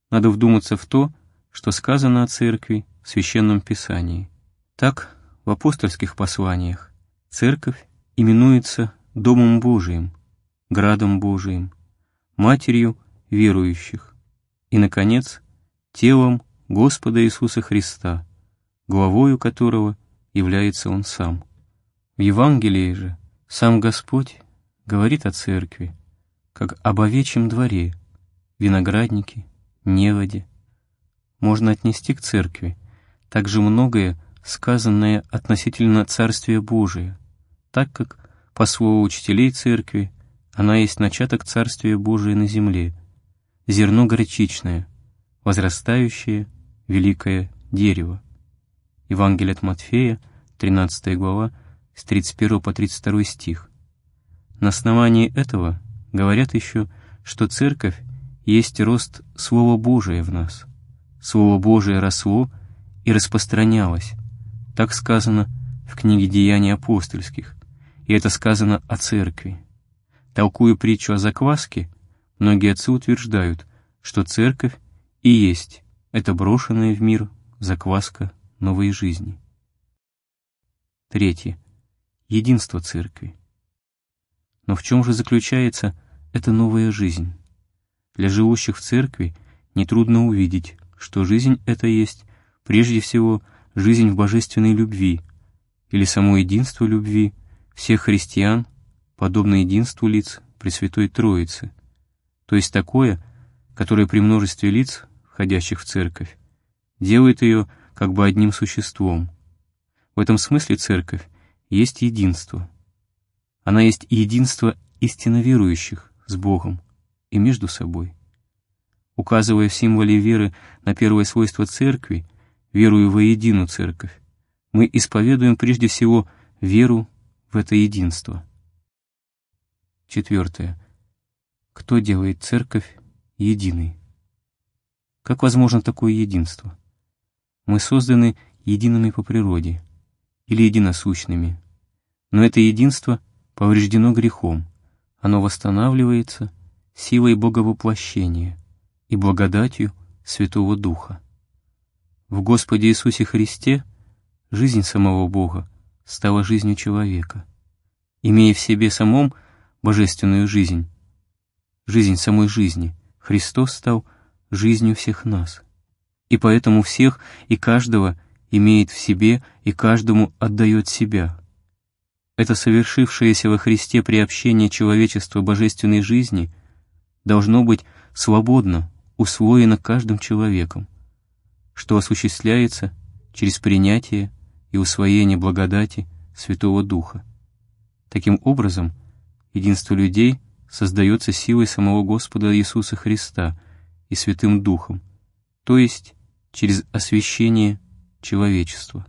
надо вдуматься в то, что сказано о церкви в Священном Писании. Так, в апостольских посланиях церковь именуется Домом Божиим, Градом Божиим, Матерью верующих и, наконец, телом Господа Иисуса Христа, главою которого является Он Сам. В Евангелии же сам Господь говорит о церкви, как об овечьем дворе – виноградники, неводи. Можно отнести к церкви также многое, сказанное относительно Царствия Божия, так как, по слову учителей церкви, она есть начаток Царствия Божия на земле, зерно горчичное, возрастающее, великое дерево. Евангелие от Матфея, 13 глава, с 31 по 32 стих. На основании этого говорят еще, что церковь есть рост Слова Божия в нас. Слово Божие росло и распространялось. Так сказано в книге «Деяний апостольских», и это сказано о церкви. Толкуя притчу о закваске, многие отцы утверждают, что церковь и есть это брошенная в мир закваска новой жизни. Третье. Единство церкви. Но в чем же заключается эта новая жизнь? Для живущих в церкви нетрудно увидеть, что жизнь это есть, прежде всего, жизнь в божественной любви, или само единство любви всех христиан, подобно единству лиц Пресвятой Троицы, то есть такое, которое при множестве лиц, входящих в церковь, делает ее как бы одним существом. В этом смысле церковь есть единство. Она есть единство истинно верующих с Богом, и между собой. Указывая в символе веры на первое свойство церкви, верую воедину церковь, мы исповедуем прежде всего веру в это единство. Четвертое. Кто делает церковь единой? Как возможно такое единство? Мы созданы едиными по природе или единосущными, но это единство повреждено грехом, оно восстанавливается – силой Боговоплощения и благодатью Святого Духа. В Господе Иисусе Христе жизнь самого Бога стала жизнью человека, имея в себе самом божественную жизнь, жизнь самой жизни, Христос стал жизнью всех нас. И поэтому всех и каждого имеет в себе и каждому отдает себя. Это совершившееся во Христе приобщение человечества божественной жизни – должно быть свободно усвоено каждым человеком, что осуществляется через принятие и усвоение благодати Святого Духа. Таким образом, единство людей создается силой самого Господа Иисуса Христа и Святым Духом, то есть через освящение человечества.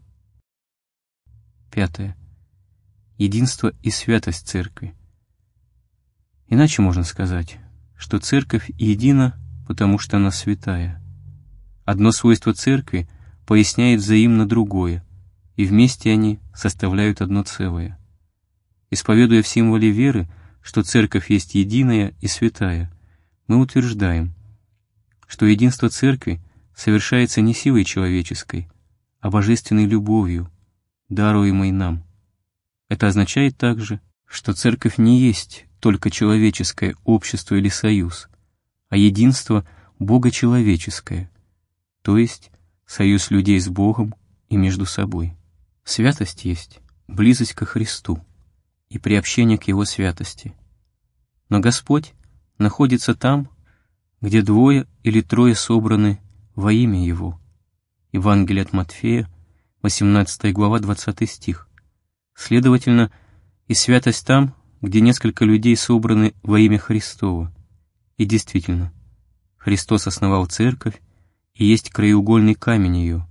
Пятое. Единство и святость Церкви. Иначе можно сказать, что церковь едина, потому что она святая. Одно свойство церкви поясняет взаимно другое, и вместе они составляют одно целое. Исповедуя в символе веры, что церковь есть единая и святая, мы утверждаем, что единство церкви совершается не силой человеческой, а божественной любовью, даруемой нам. Это означает также, что церковь не есть только человеческое общество или союз, а единство богочеловеческое, то есть союз людей с Богом и между собой. Святость есть близость ко Христу и приобщение к Его святости. Но Господь находится там, где двое или трое собраны во имя Его. Евангелие от Матфея, 18 глава, 20 стих. Следовательно, и святость там, где несколько людей собраны во имя Христова. И действительно, Христос основал церковь, и есть краеугольный камень ее.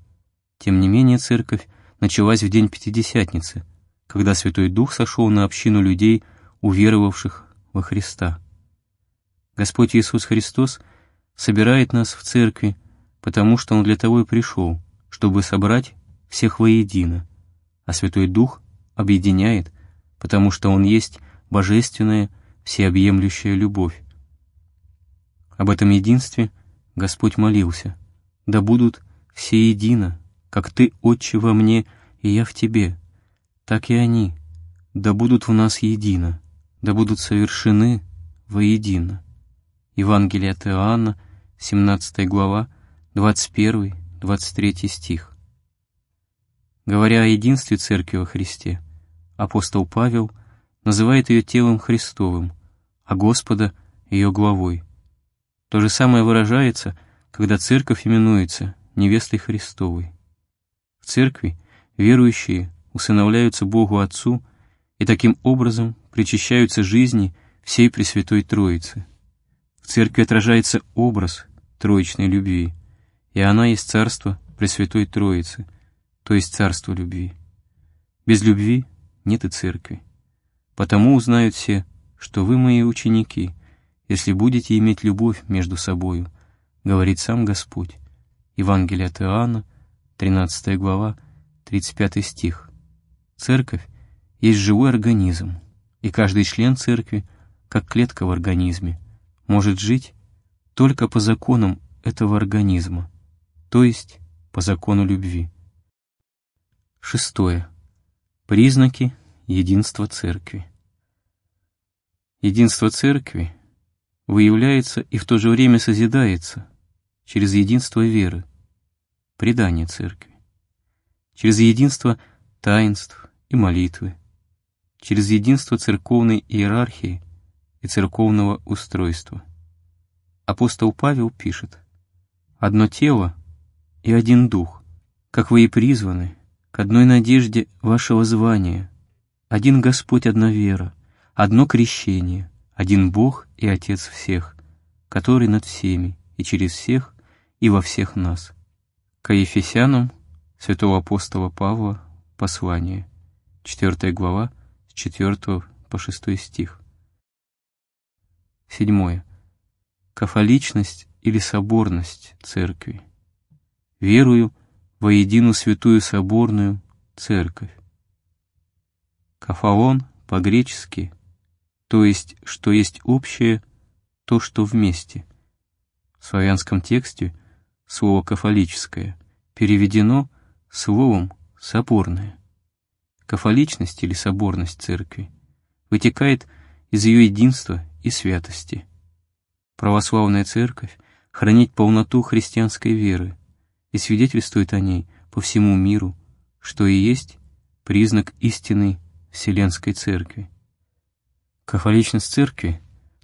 Тем не менее, церковь началась в день Пятидесятницы, когда Святой Дух сошел на общину людей, уверовавших во Христа. Господь Иисус Христос собирает нас в церкви, потому что Он для того и пришел, чтобы собрать всех воедино, а Святой Дух объединяет, потому что Он есть божественная, всеобъемлющая любовь. Об этом единстве Господь молился. «Да будут все едино, как Ты, Отче, во мне, и я в Тебе, так и они, да будут в нас едино, да будут совершены воедино». Евангелие от Иоанна, 17 глава, 21-23 стих. Говоря о единстве Церкви во Христе, апостол Павел – называет ее телом Христовым, а Господа — ее главой. То же самое выражается, когда церковь именуется невестой Христовой. В церкви верующие усыновляются Богу Отцу и таким образом причащаются жизни всей Пресвятой Троицы. В церкви отражается образ троичной любви, и она есть царство Пресвятой Троицы, то есть царство любви. Без любви нет и церкви. Потому узнают все, что вы мои ученики, если будете иметь любовь между собою, говорит сам Господь. Евангелие от Иоанна, 13 глава, 35 стих. Церковь есть живой организм, и каждый член церкви, как клетка в организме, может жить только по законам этого организма, то есть по закону любви. Шестое. Признаки единства церкви. Единство Церкви выявляется и в то же время созидается через единство веры, предание Церкви, через единство таинств и молитвы, через единство церковной иерархии и церковного устройства. Апостол Павел пишет «Одно тело и один дух, как вы и призваны, к одной надежде вашего звания, один Господь, одна вера, одно крещение, один Бог и Отец всех, который над всеми и через всех и во всех нас. К Ефесянам святого апостола Павла послание, 4 глава, с 4 по 6 стих. Седьмое. Кафоличность или соборность Церкви. Верую во едину святую соборную Церковь. Кафалон по-гречески то есть, что есть общее, то, что вместе. В славянском тексте слово «кафолическое» переведено словом «соборное». Кафоличность или соборность церкви вытекает из ее единства и святости. Православная церковь хранит полноту христианской веры и свидетельствует о ней по всему миру, что и есть признак истинной Вселенской Церкви. Кафоличность церкви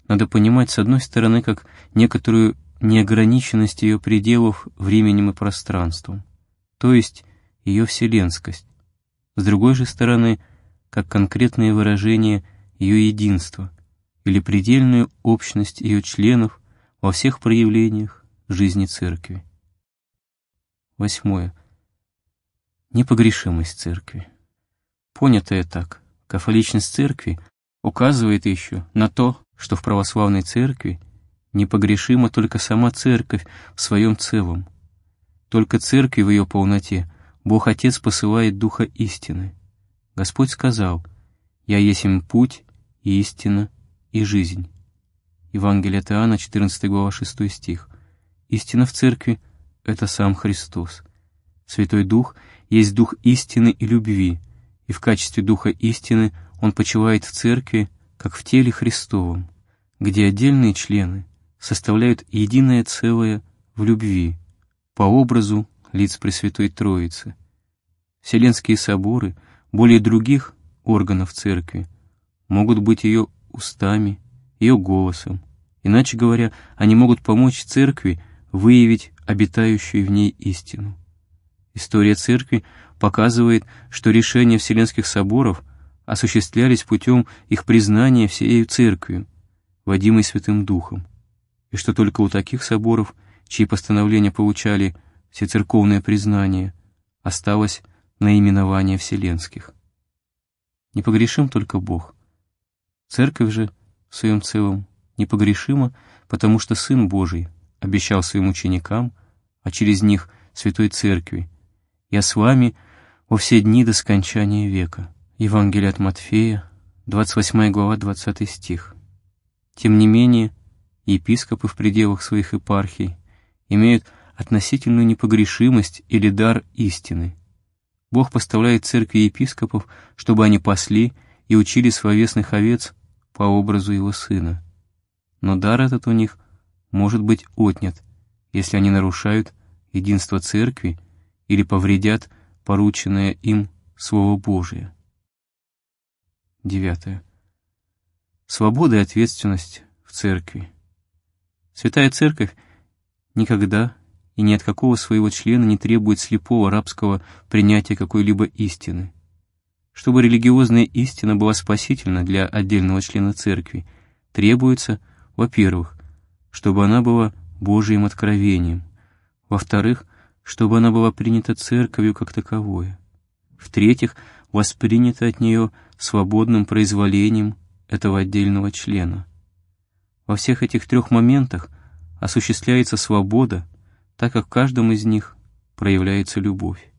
надо понимать, с одной стороны, как некоторую неограниченность ее пределов временем и пространством, то есть ее вселенскость, с другой же стороны, как конкретное выражение ее единства или предельную общность ее членов во всех проявлениях жизни церкви. Восьмое. Непогрешимость церкви. Понятая так, кафоличность церкви указывает еще на то, что в православной церкви непогрешима только сама церковь в своем целом. Только церкви в ее полноте Бог Отец посылает Духа истины. Господь сказал, «Я есть им путь, и истина, и жизнь». Евангелие от Иоанна, 14 глава, 6 стих. Истина в церкви — это сам Христос. Святой Дух есть Дух истины и любви, и в качестве Духа истины — он почивает в церкви, как в теле Христовом, где отдельные члены составляют единое целое в любви, по образу лиц Пресвятой Троицы. Вселенские соборы, более других органов церкви, могут быть ее устами, ее голосом. Иначе говоря, они могут помочь церкви выявить обитающую в ней истину. История церкви показывает, что решения Вселенских соборов – осуществлялись путем их признания всею Церковью, водимой Святым Духом, и что только у таких соборов, чьи постановления получали всецерковное признание, осталось наименование вселенских. Непогрешим только Бог. Церковь же в своем целом непогрешима, потому что Сын Божий обещал своим ученикам, а через них Святой Церкви, «Я с вами во все дни до скончания века». Евангелие от Матфея, 28 глава, 20 стих. Тем не менее, епископы в пределах своих епархий имеют относительную непогрешимость или дар истины. Бог поставляет церкви епископов, чтобы они пасли и учили словесных овец по образу его сына. Но дар этот у них может быть отнят, если они нарушают единство церкви или повредят порученное им Слово Божие. 9. Свобода и ответственность в церкви. Святая Церковь никогда и ни от какого своего члена не требует слепого рабского принятия какой-либо истины. Чтобы религиозная истина была спасительна для отдельного члена церкви, требуется, во-первых, чтобы она была Божьим откровением, во-вторых, чтобы она была принята церковью как таковое, в-третьих, воспринято от нее свободным произволением этого отдельного члена. Во всех этих трех моментах осуществляется свобода, так как в каждом из них проявляется любовь.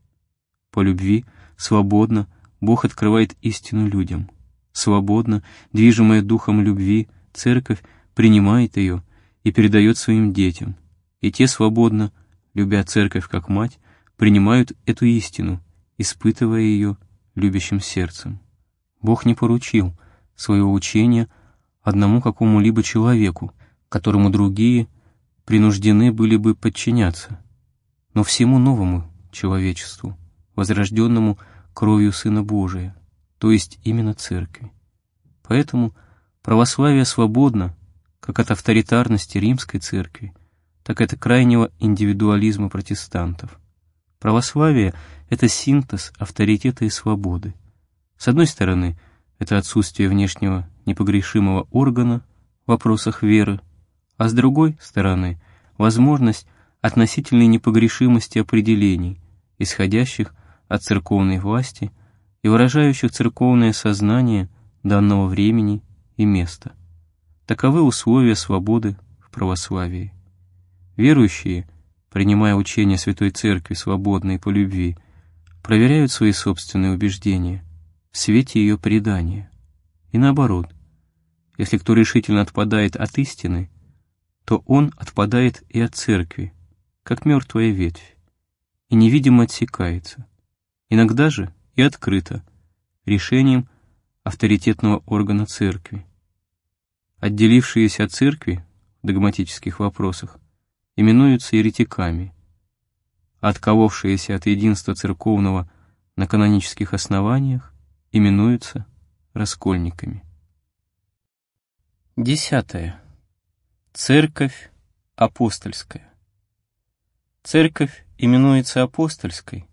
По любви свободно Бог открывает истину людям. Свободно, движимая духом любви, церковь принимает ее и передает своим детям. И те свободно, любя церковь как мать, принимают эту истину, испытывая ее любящим сердцем. Бог не поручил своего учения одному какому-либо человеку, которому другие принуждены были бы подчиняться, но всему новому человечеству, возрожденному кровью Сына Божия, то есть именно Церкви. Поэтому православие свободно как от авторитарности Римской Церкви, так и от крайнего индивидуализма протестантов. Православие это синтез авторитета и свободы. С одной стороны, это отсутствие внешнего непогрешимого органа в вопросах веры, а с другой стороны, возможность относительной непогрешимости определений, исходящих от церковной власти и выражающих церковное сознание данного времени и места. Таковы условия свободы в православии. Верующие, принимая учение Святой Церкви свободной по любви, проверяют свои собственные убеждения в свете ее предания. И наоборот, если кто решительно отпадает от истины, то он отпадает и от церкви, как мертвая ветвь, и невидимо отсекается, иногда же и открыто, решением авторитетного органа церкви. Отделившиеся от церкви в догматических вопросах именуются еретиками – отковавшиеся от единства церковного на канонических основаниях, именуются раскольниками. Десятое. Церковь апостольская. Церковь именуется апостольской,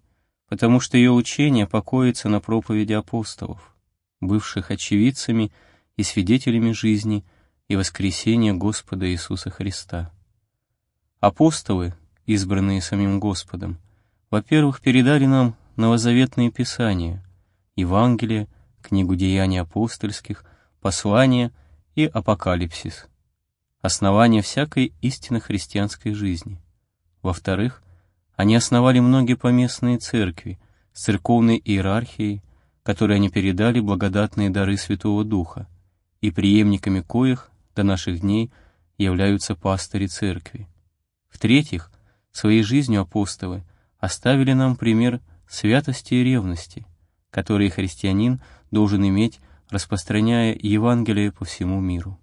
потому что ее учение покоится на проповеди апостолов, бывших очевидцами и свидетелями жизни и воскресения Господа Иисуса Христа. Апостолы избранные самим Господом. Во-первых, передали нам новозаветные писания, Евангелие, книгу «Деяний апостольских», Послания и апокалипсис, основание всякой истинно христианской жизни. Во-вторых, они основали многие поместные церкви с церковной иерархией, которой они передали благодатные дары Святого Духа, и преемниками коих до наших дней являются пастыри церкви. В-третьих, Своей жизнью апостолы оставили нам пример святости и ревности, которые христианин должен иметь, распространяя Евангелие по всему миру.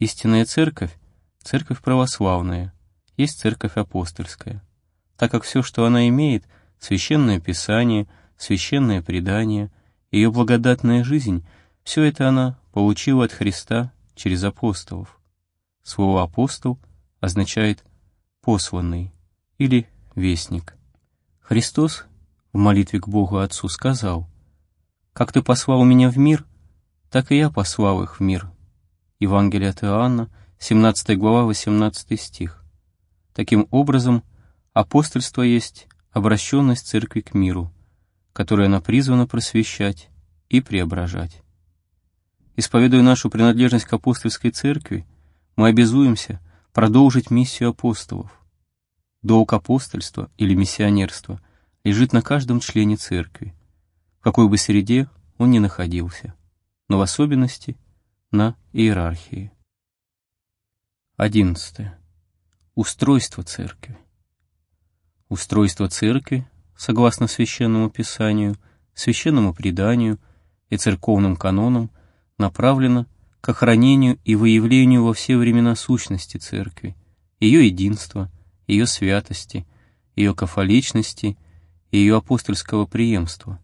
Истинная церковь — церковь православная, есть церковь апостольская, так как все, что она имеет — священное писание, священное предание, ее благодатная жизнь — все это она получила от Христа через апостолов. Слово «апостол» означает «апостол» посланный или вестник. Христос в молитве к Богу Отцу сказал, «Как ты послал меня в мир, так и я послал их в мир». Евангелие от Иоанна, 17 глава, 18 стих. Таким образом, апостольство есть обращенность Церкви к миру, которую она призвана просвещать и преображать. Исповедуя нашу принадлежность к апостольской Церкви, мы обязуемся – продолжить миссию апостолов. Долг апостольства или миссионерства лежит на каждом члене церкви, в какой бы среде он ни находился, но в особенности на иерархии. 11. Устройство церкви. Устройство церкви, согласно Священному Писанию, Священному Преданию и церковным канонам, направлено к охранению и выявлению во все времена сущности Церкви, ее единства, ее святости, ее кафоличности и ее апостольского преемства.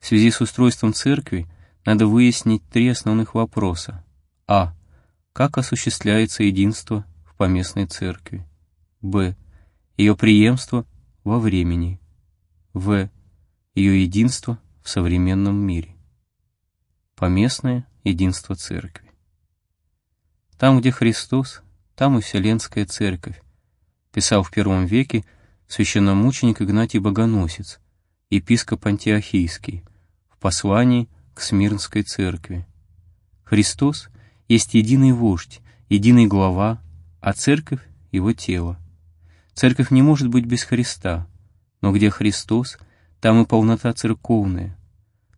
В связи с устройством Церкви надо выяснить три основных вопроса. А. Как осуществляется единство в поместной Церкви? Б. Ее преемство во времени. В. Ее единство в современном мире. Поместная единство Церкви. Там, где Христос, там и Вселенская Церковь, писал в первом веке священномученик Игнатий Богоносец, епископ Антиохийский, в послании к Смирнской Церкви. Христос есть единый вождь, единый глава, а Церковь — его тело. Церковь не может быть без Христа, но где Христос, там и полнота церковная.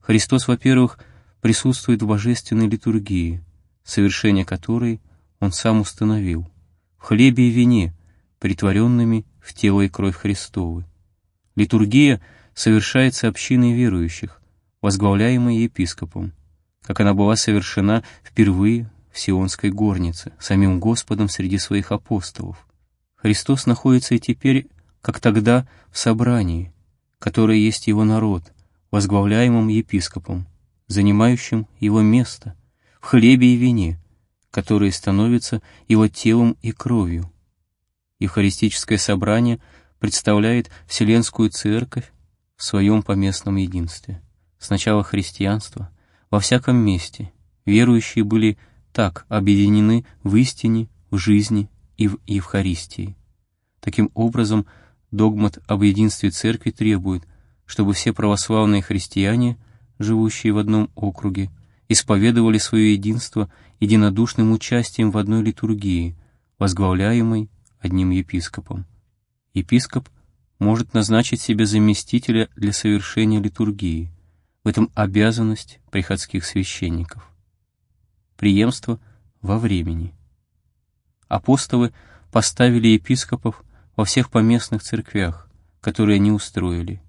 Христос, во-первых, — присутствует в божественной литургии, совершение которой он сам установил, в хлебе и вине, притворенными в тело и кровь Христовы. Литургия совершается общиной верующих, возглавляемой епископом, как она была совершена впервые в Сионской горнице, самим Господом среди своих апостолов. Христос находится и теперь, как тогда, в собрании, которое есть его народ, возглавляемым епископом, занимающим его место, в хлебе и вине, которые становятся его телом и кровью. Евхаристическое собрание представляет Вселенскую Церковь в своем поместном единстве. Сначала христианство, во всяком месте, верующие были так объединены в истине, в жизни и в Евхаристии. Таким образом, догмат об единстве Церкви требует, чтобы все православные христиане живущие в одном округе, исповедовали свое единство единодушным участием в одной литургии, возглавляемой одним епископом. Епископ может назначить себе заместителя для совершения литургии. В этом обязанность приходских священников. Приемство во времени. Апостолы поставили епископов во всех поместных церквях, которые они устроили.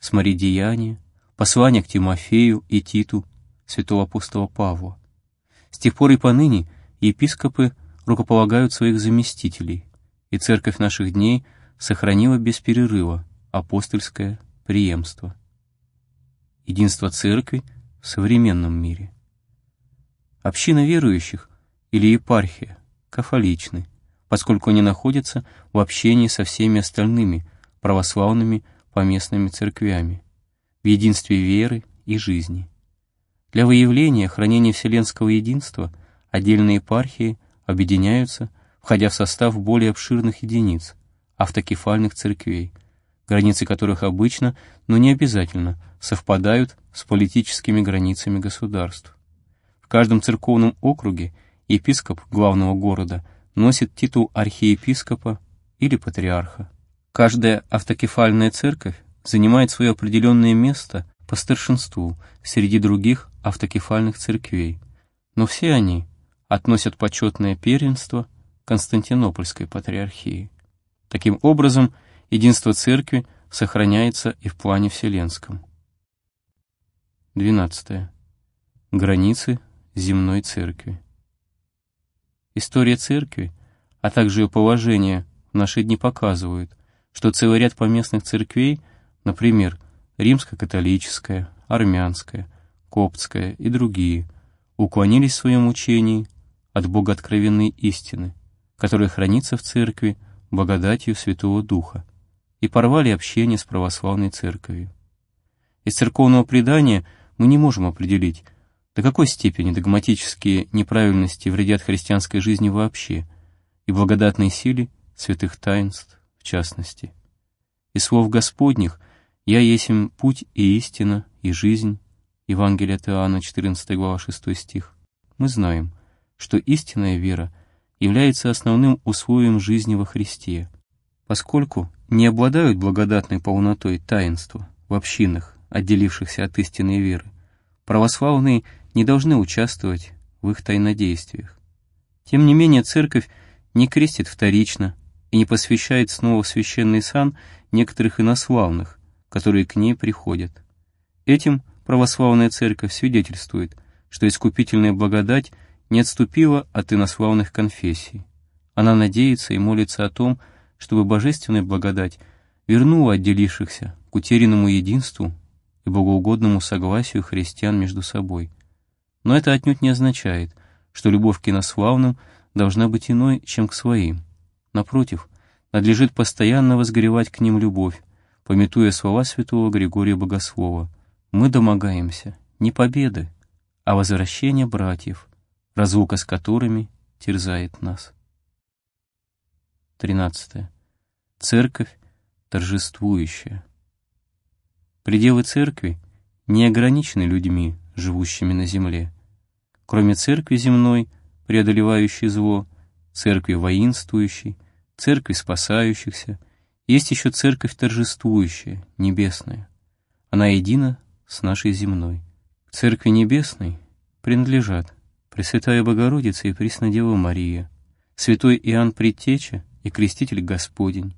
Деяния послание к Тимофею и Титу святого апостола Павла. С тех пор и поныне епископы рукополагают своих заместителей, и церковь наших дней сохранила без перерыва апостольское преемство. Единство церкви в современном мире. Община верующих или епархия кафоличны, поскольку они находятся в общении со всеми остальными православными поместными церквями – в единстве веры и жизни. Для выявления хранения вселенского единства отдельные епархии объединяются, входя в состав более обширных единиц, автокефальных церквей, границы которых обычно, но не обязательно, совпадают с политическими границами государств. В каждом церковном округе епископ главного города носит титул архиепископа или патриарха. Каждая автокефальная церковь занимает свое определенное место по старшинству среди других автокефальных церквей, но все они относят почетное первенство Константинопольской патриархии. Таким образом, единство церкви сохраняется и в плане вселенском. 12. Границы земной церкви. История церкви, а также ее положение в наши дни показывают, что целый ряд поместных церквей – например, римско-католическая, армянская, коптская и другие, уклонились в своем учении от богооткровенной истины, которая хранится в церкви благодатью Святого Духа, и порвали общение с православной церковью. Из церковного предания мы не можем определить, до какой степени догматические неправильности вредят христианской жизни вообще и благодатной силе святых таинств в частности. Из слов Господних «Я есмь путь и истина, и жизнь» Евангелие от Иоанна, 14 глава, 6 стих. Мы знаем, что истинная вера является основным условием жизни во Христе, поскольку не обладают благодатной полнотой таинства в общинах, отделившихся от истинной веры. Православные не должны участвовать в их тайнодействиях. Тем не менее, Церковь не крестит вторично и не посвящает снова священный сан некоторых инославных, которые к ней приходят. Этим православная церковь свидетельствует, что искупительная благодать не отступила от инославных конфессий. Она надеется и молится о том, чтобы божественная благодать вернула отделившихся к утерянному единству и богоугодному согласию христиан между собой. Но это отнюдь не означает, что любовь к инославным должна быть иной, чем к своим. Напротив, надлежит постоянно возгревать к ним любовь, пометуя слова святого Григория Богослова, «Мы домогаемся не победы, а возвращения братьев, разлука с которыми терзает нас». 13. Церковь торжествующая. Пределы церкви не ограничены людьми, живущими на земле. Кроме церкви земной, преодолевающей зло, церкви воинствующей, церкви спасающихся — есть еще церковь торжествующая, небесная. Она едина с нашей земной. К церкви небесной принадлежат Пресвятая Богородица и Преснодева Мария, Святой Иоанн Предтеча и Креститель Господень,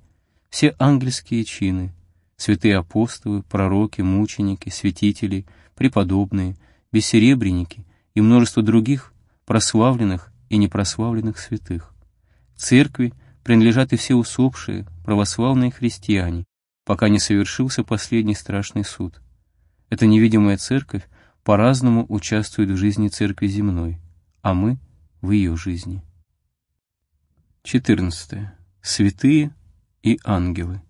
все ангельские чины, святые апостолы, пророки, мученики, святители, преподобные, бессеребренники и множество других прославленных и непрославленных святых. К церкви принадлежат и все усопшие, православные христиане, пока не совершился последний страшный суд. Эта невидимая церковь по-разному участвует в жизни церкви земной, а мы — в ее жизни. 14. Святые и ангелы.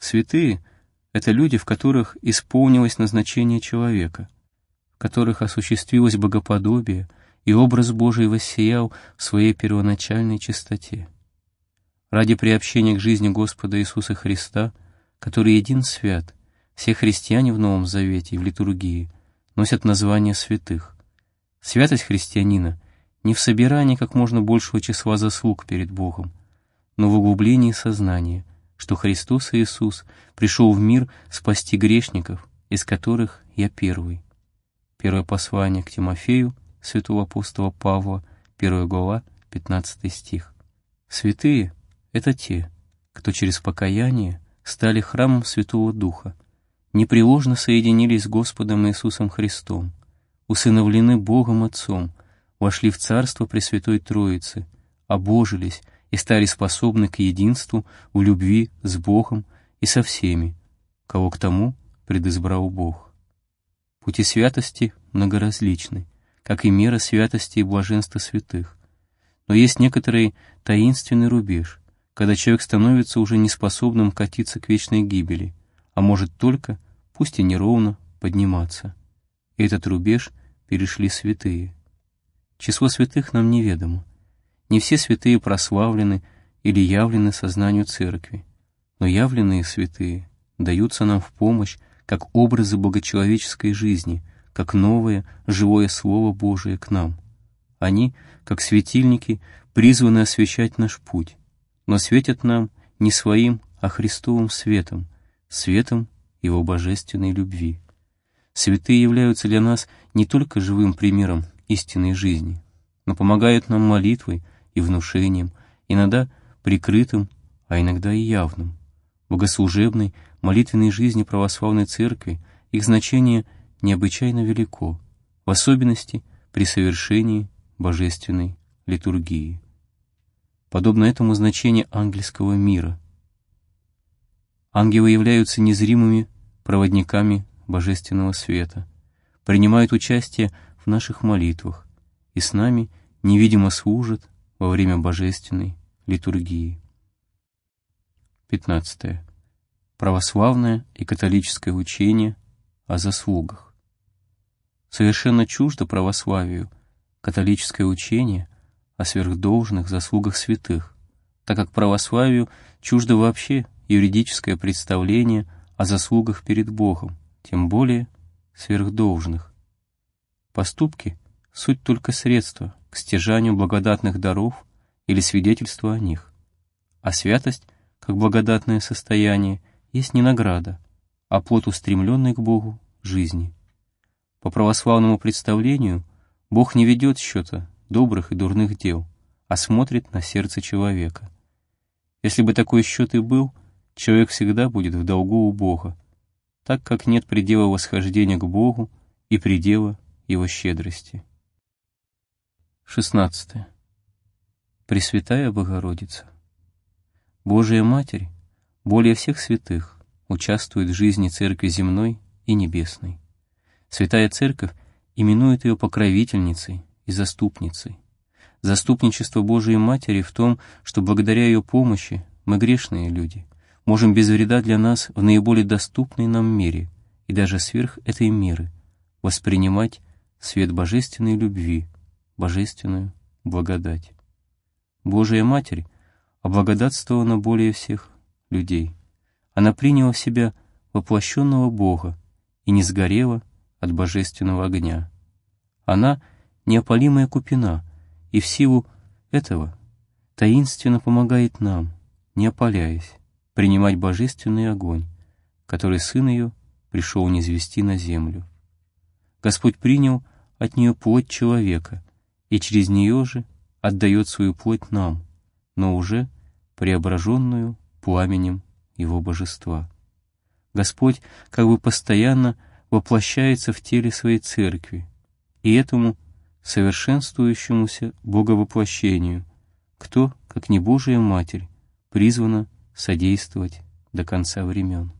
Святые — это люди, в которых исполнилось назначение человека, в которых осуществилось богоподобие, и образ Божий воссиял в своей первоначальной чистоте ради приобщения к жизни Господа Иисуса Христа, который един свят, все христиане в Новом Завете и в литургии носят название святых. Святость христианина не в собирании как можно большего числа заслуг перед Богом, но в углублении сознания, что Христос Иисус пришел в мир спасти грешников, из которых я первый. Первое послание к Тимофею, святого апостола Павла, 1 глава, 15 стих. Святые это те, кто через покаяние стали храмом Святого Духа, непреложно соединились с Господом Иисусом Христом, усыновлены Богом Отцом, вошли в Царство Пресвятой Троицы, обожились и стали способны к единству в любви с Богом и со всеми, кого к тому предызбрал Бог. Пути святости многоразличны, как и мера святости и блаженства святых, но есть некоторый таинственный рубеж, когда человек становится уже неспособным катиться к вечной гибели, а может только, пусть и неровно, подниматься. И этот рубеж перешли святые. Число святых нам неведомо. Не все святые прославлены или явлены сознанию церкви, но явленные святые даются нам в помощь как образы богочеловеческой жизни, как новое живое Слово Божие к нам. Они, как светильники, призваны освещать наш путь, но светят нам не своим, а Христовым светом, светом Его божественной любви. Святые являются для нас не только живым примером истинной жизни, но помогают нам молитвой и внушением, иногда прикрытым, а иногда и явным. В богослужебной, молитвенной жизни православной церкви их значение необычайно велико, в особенности при совершении божественной литургии подобно этому значение ангельского мира. Ангелы являются незримыми проводниками божественного света, принимают участие в наших молитвах и с нами невидимо служат во время божественной литургии. 15. Православное и католическое учение о заслугах. Совершенно чуждо православию католическое учение о сверхдолжных заслугах святых, так как православию чуждо вообще юридическое представление о заслугах перед Богом, тем более сверхдолжных. Поступки — суть только средства к стяжанию благодатных даров или свидетельства о них, а святость, как благодатное состояние, есть не награда, а плод устремленной к Богу жизни. По православному представлению Бог не ведет счета добрых и дурных дел, а смотрит на сердце человека. Если бы такой счет и был, человек всегда будет в долгу у Бога, так как нет предела восхождения к Богу и предела его щедрости. 16. Пресвятая Богородица. Божия Матерь более всех святых участвует в жизни Церкви земной и небесной. Святая Церковь именует ее покровительницей и заступницей. Заступничество Божией Матери в том, что благодаря ее помощи мы, грешные люди, можем без вреда для нас в наиболее доступной нам мере и даже сверх этой меры воспринимать свет божественной любви, божественную благодать. Божия Матерь облагодатствована более всех людей. Она приняла в себя воплощенного Бога и не сгорела от божественного огня. Она — неопалимая купина, и в силу этого таинственно помогает нам, не опаляясь, принимать божественный огонь, который Сын ее пришел низвести на землю. Господь принял от нее плоть человека, и через нее же отдает свою плоть нам, но уже преображенную пламенем его божества. Господь как бы постоянно воплощается в теле своей церкви, и этому – совершенствующемуся боговоплощению, кто, как не Божия Матерь, призвана содействовать до конца времен.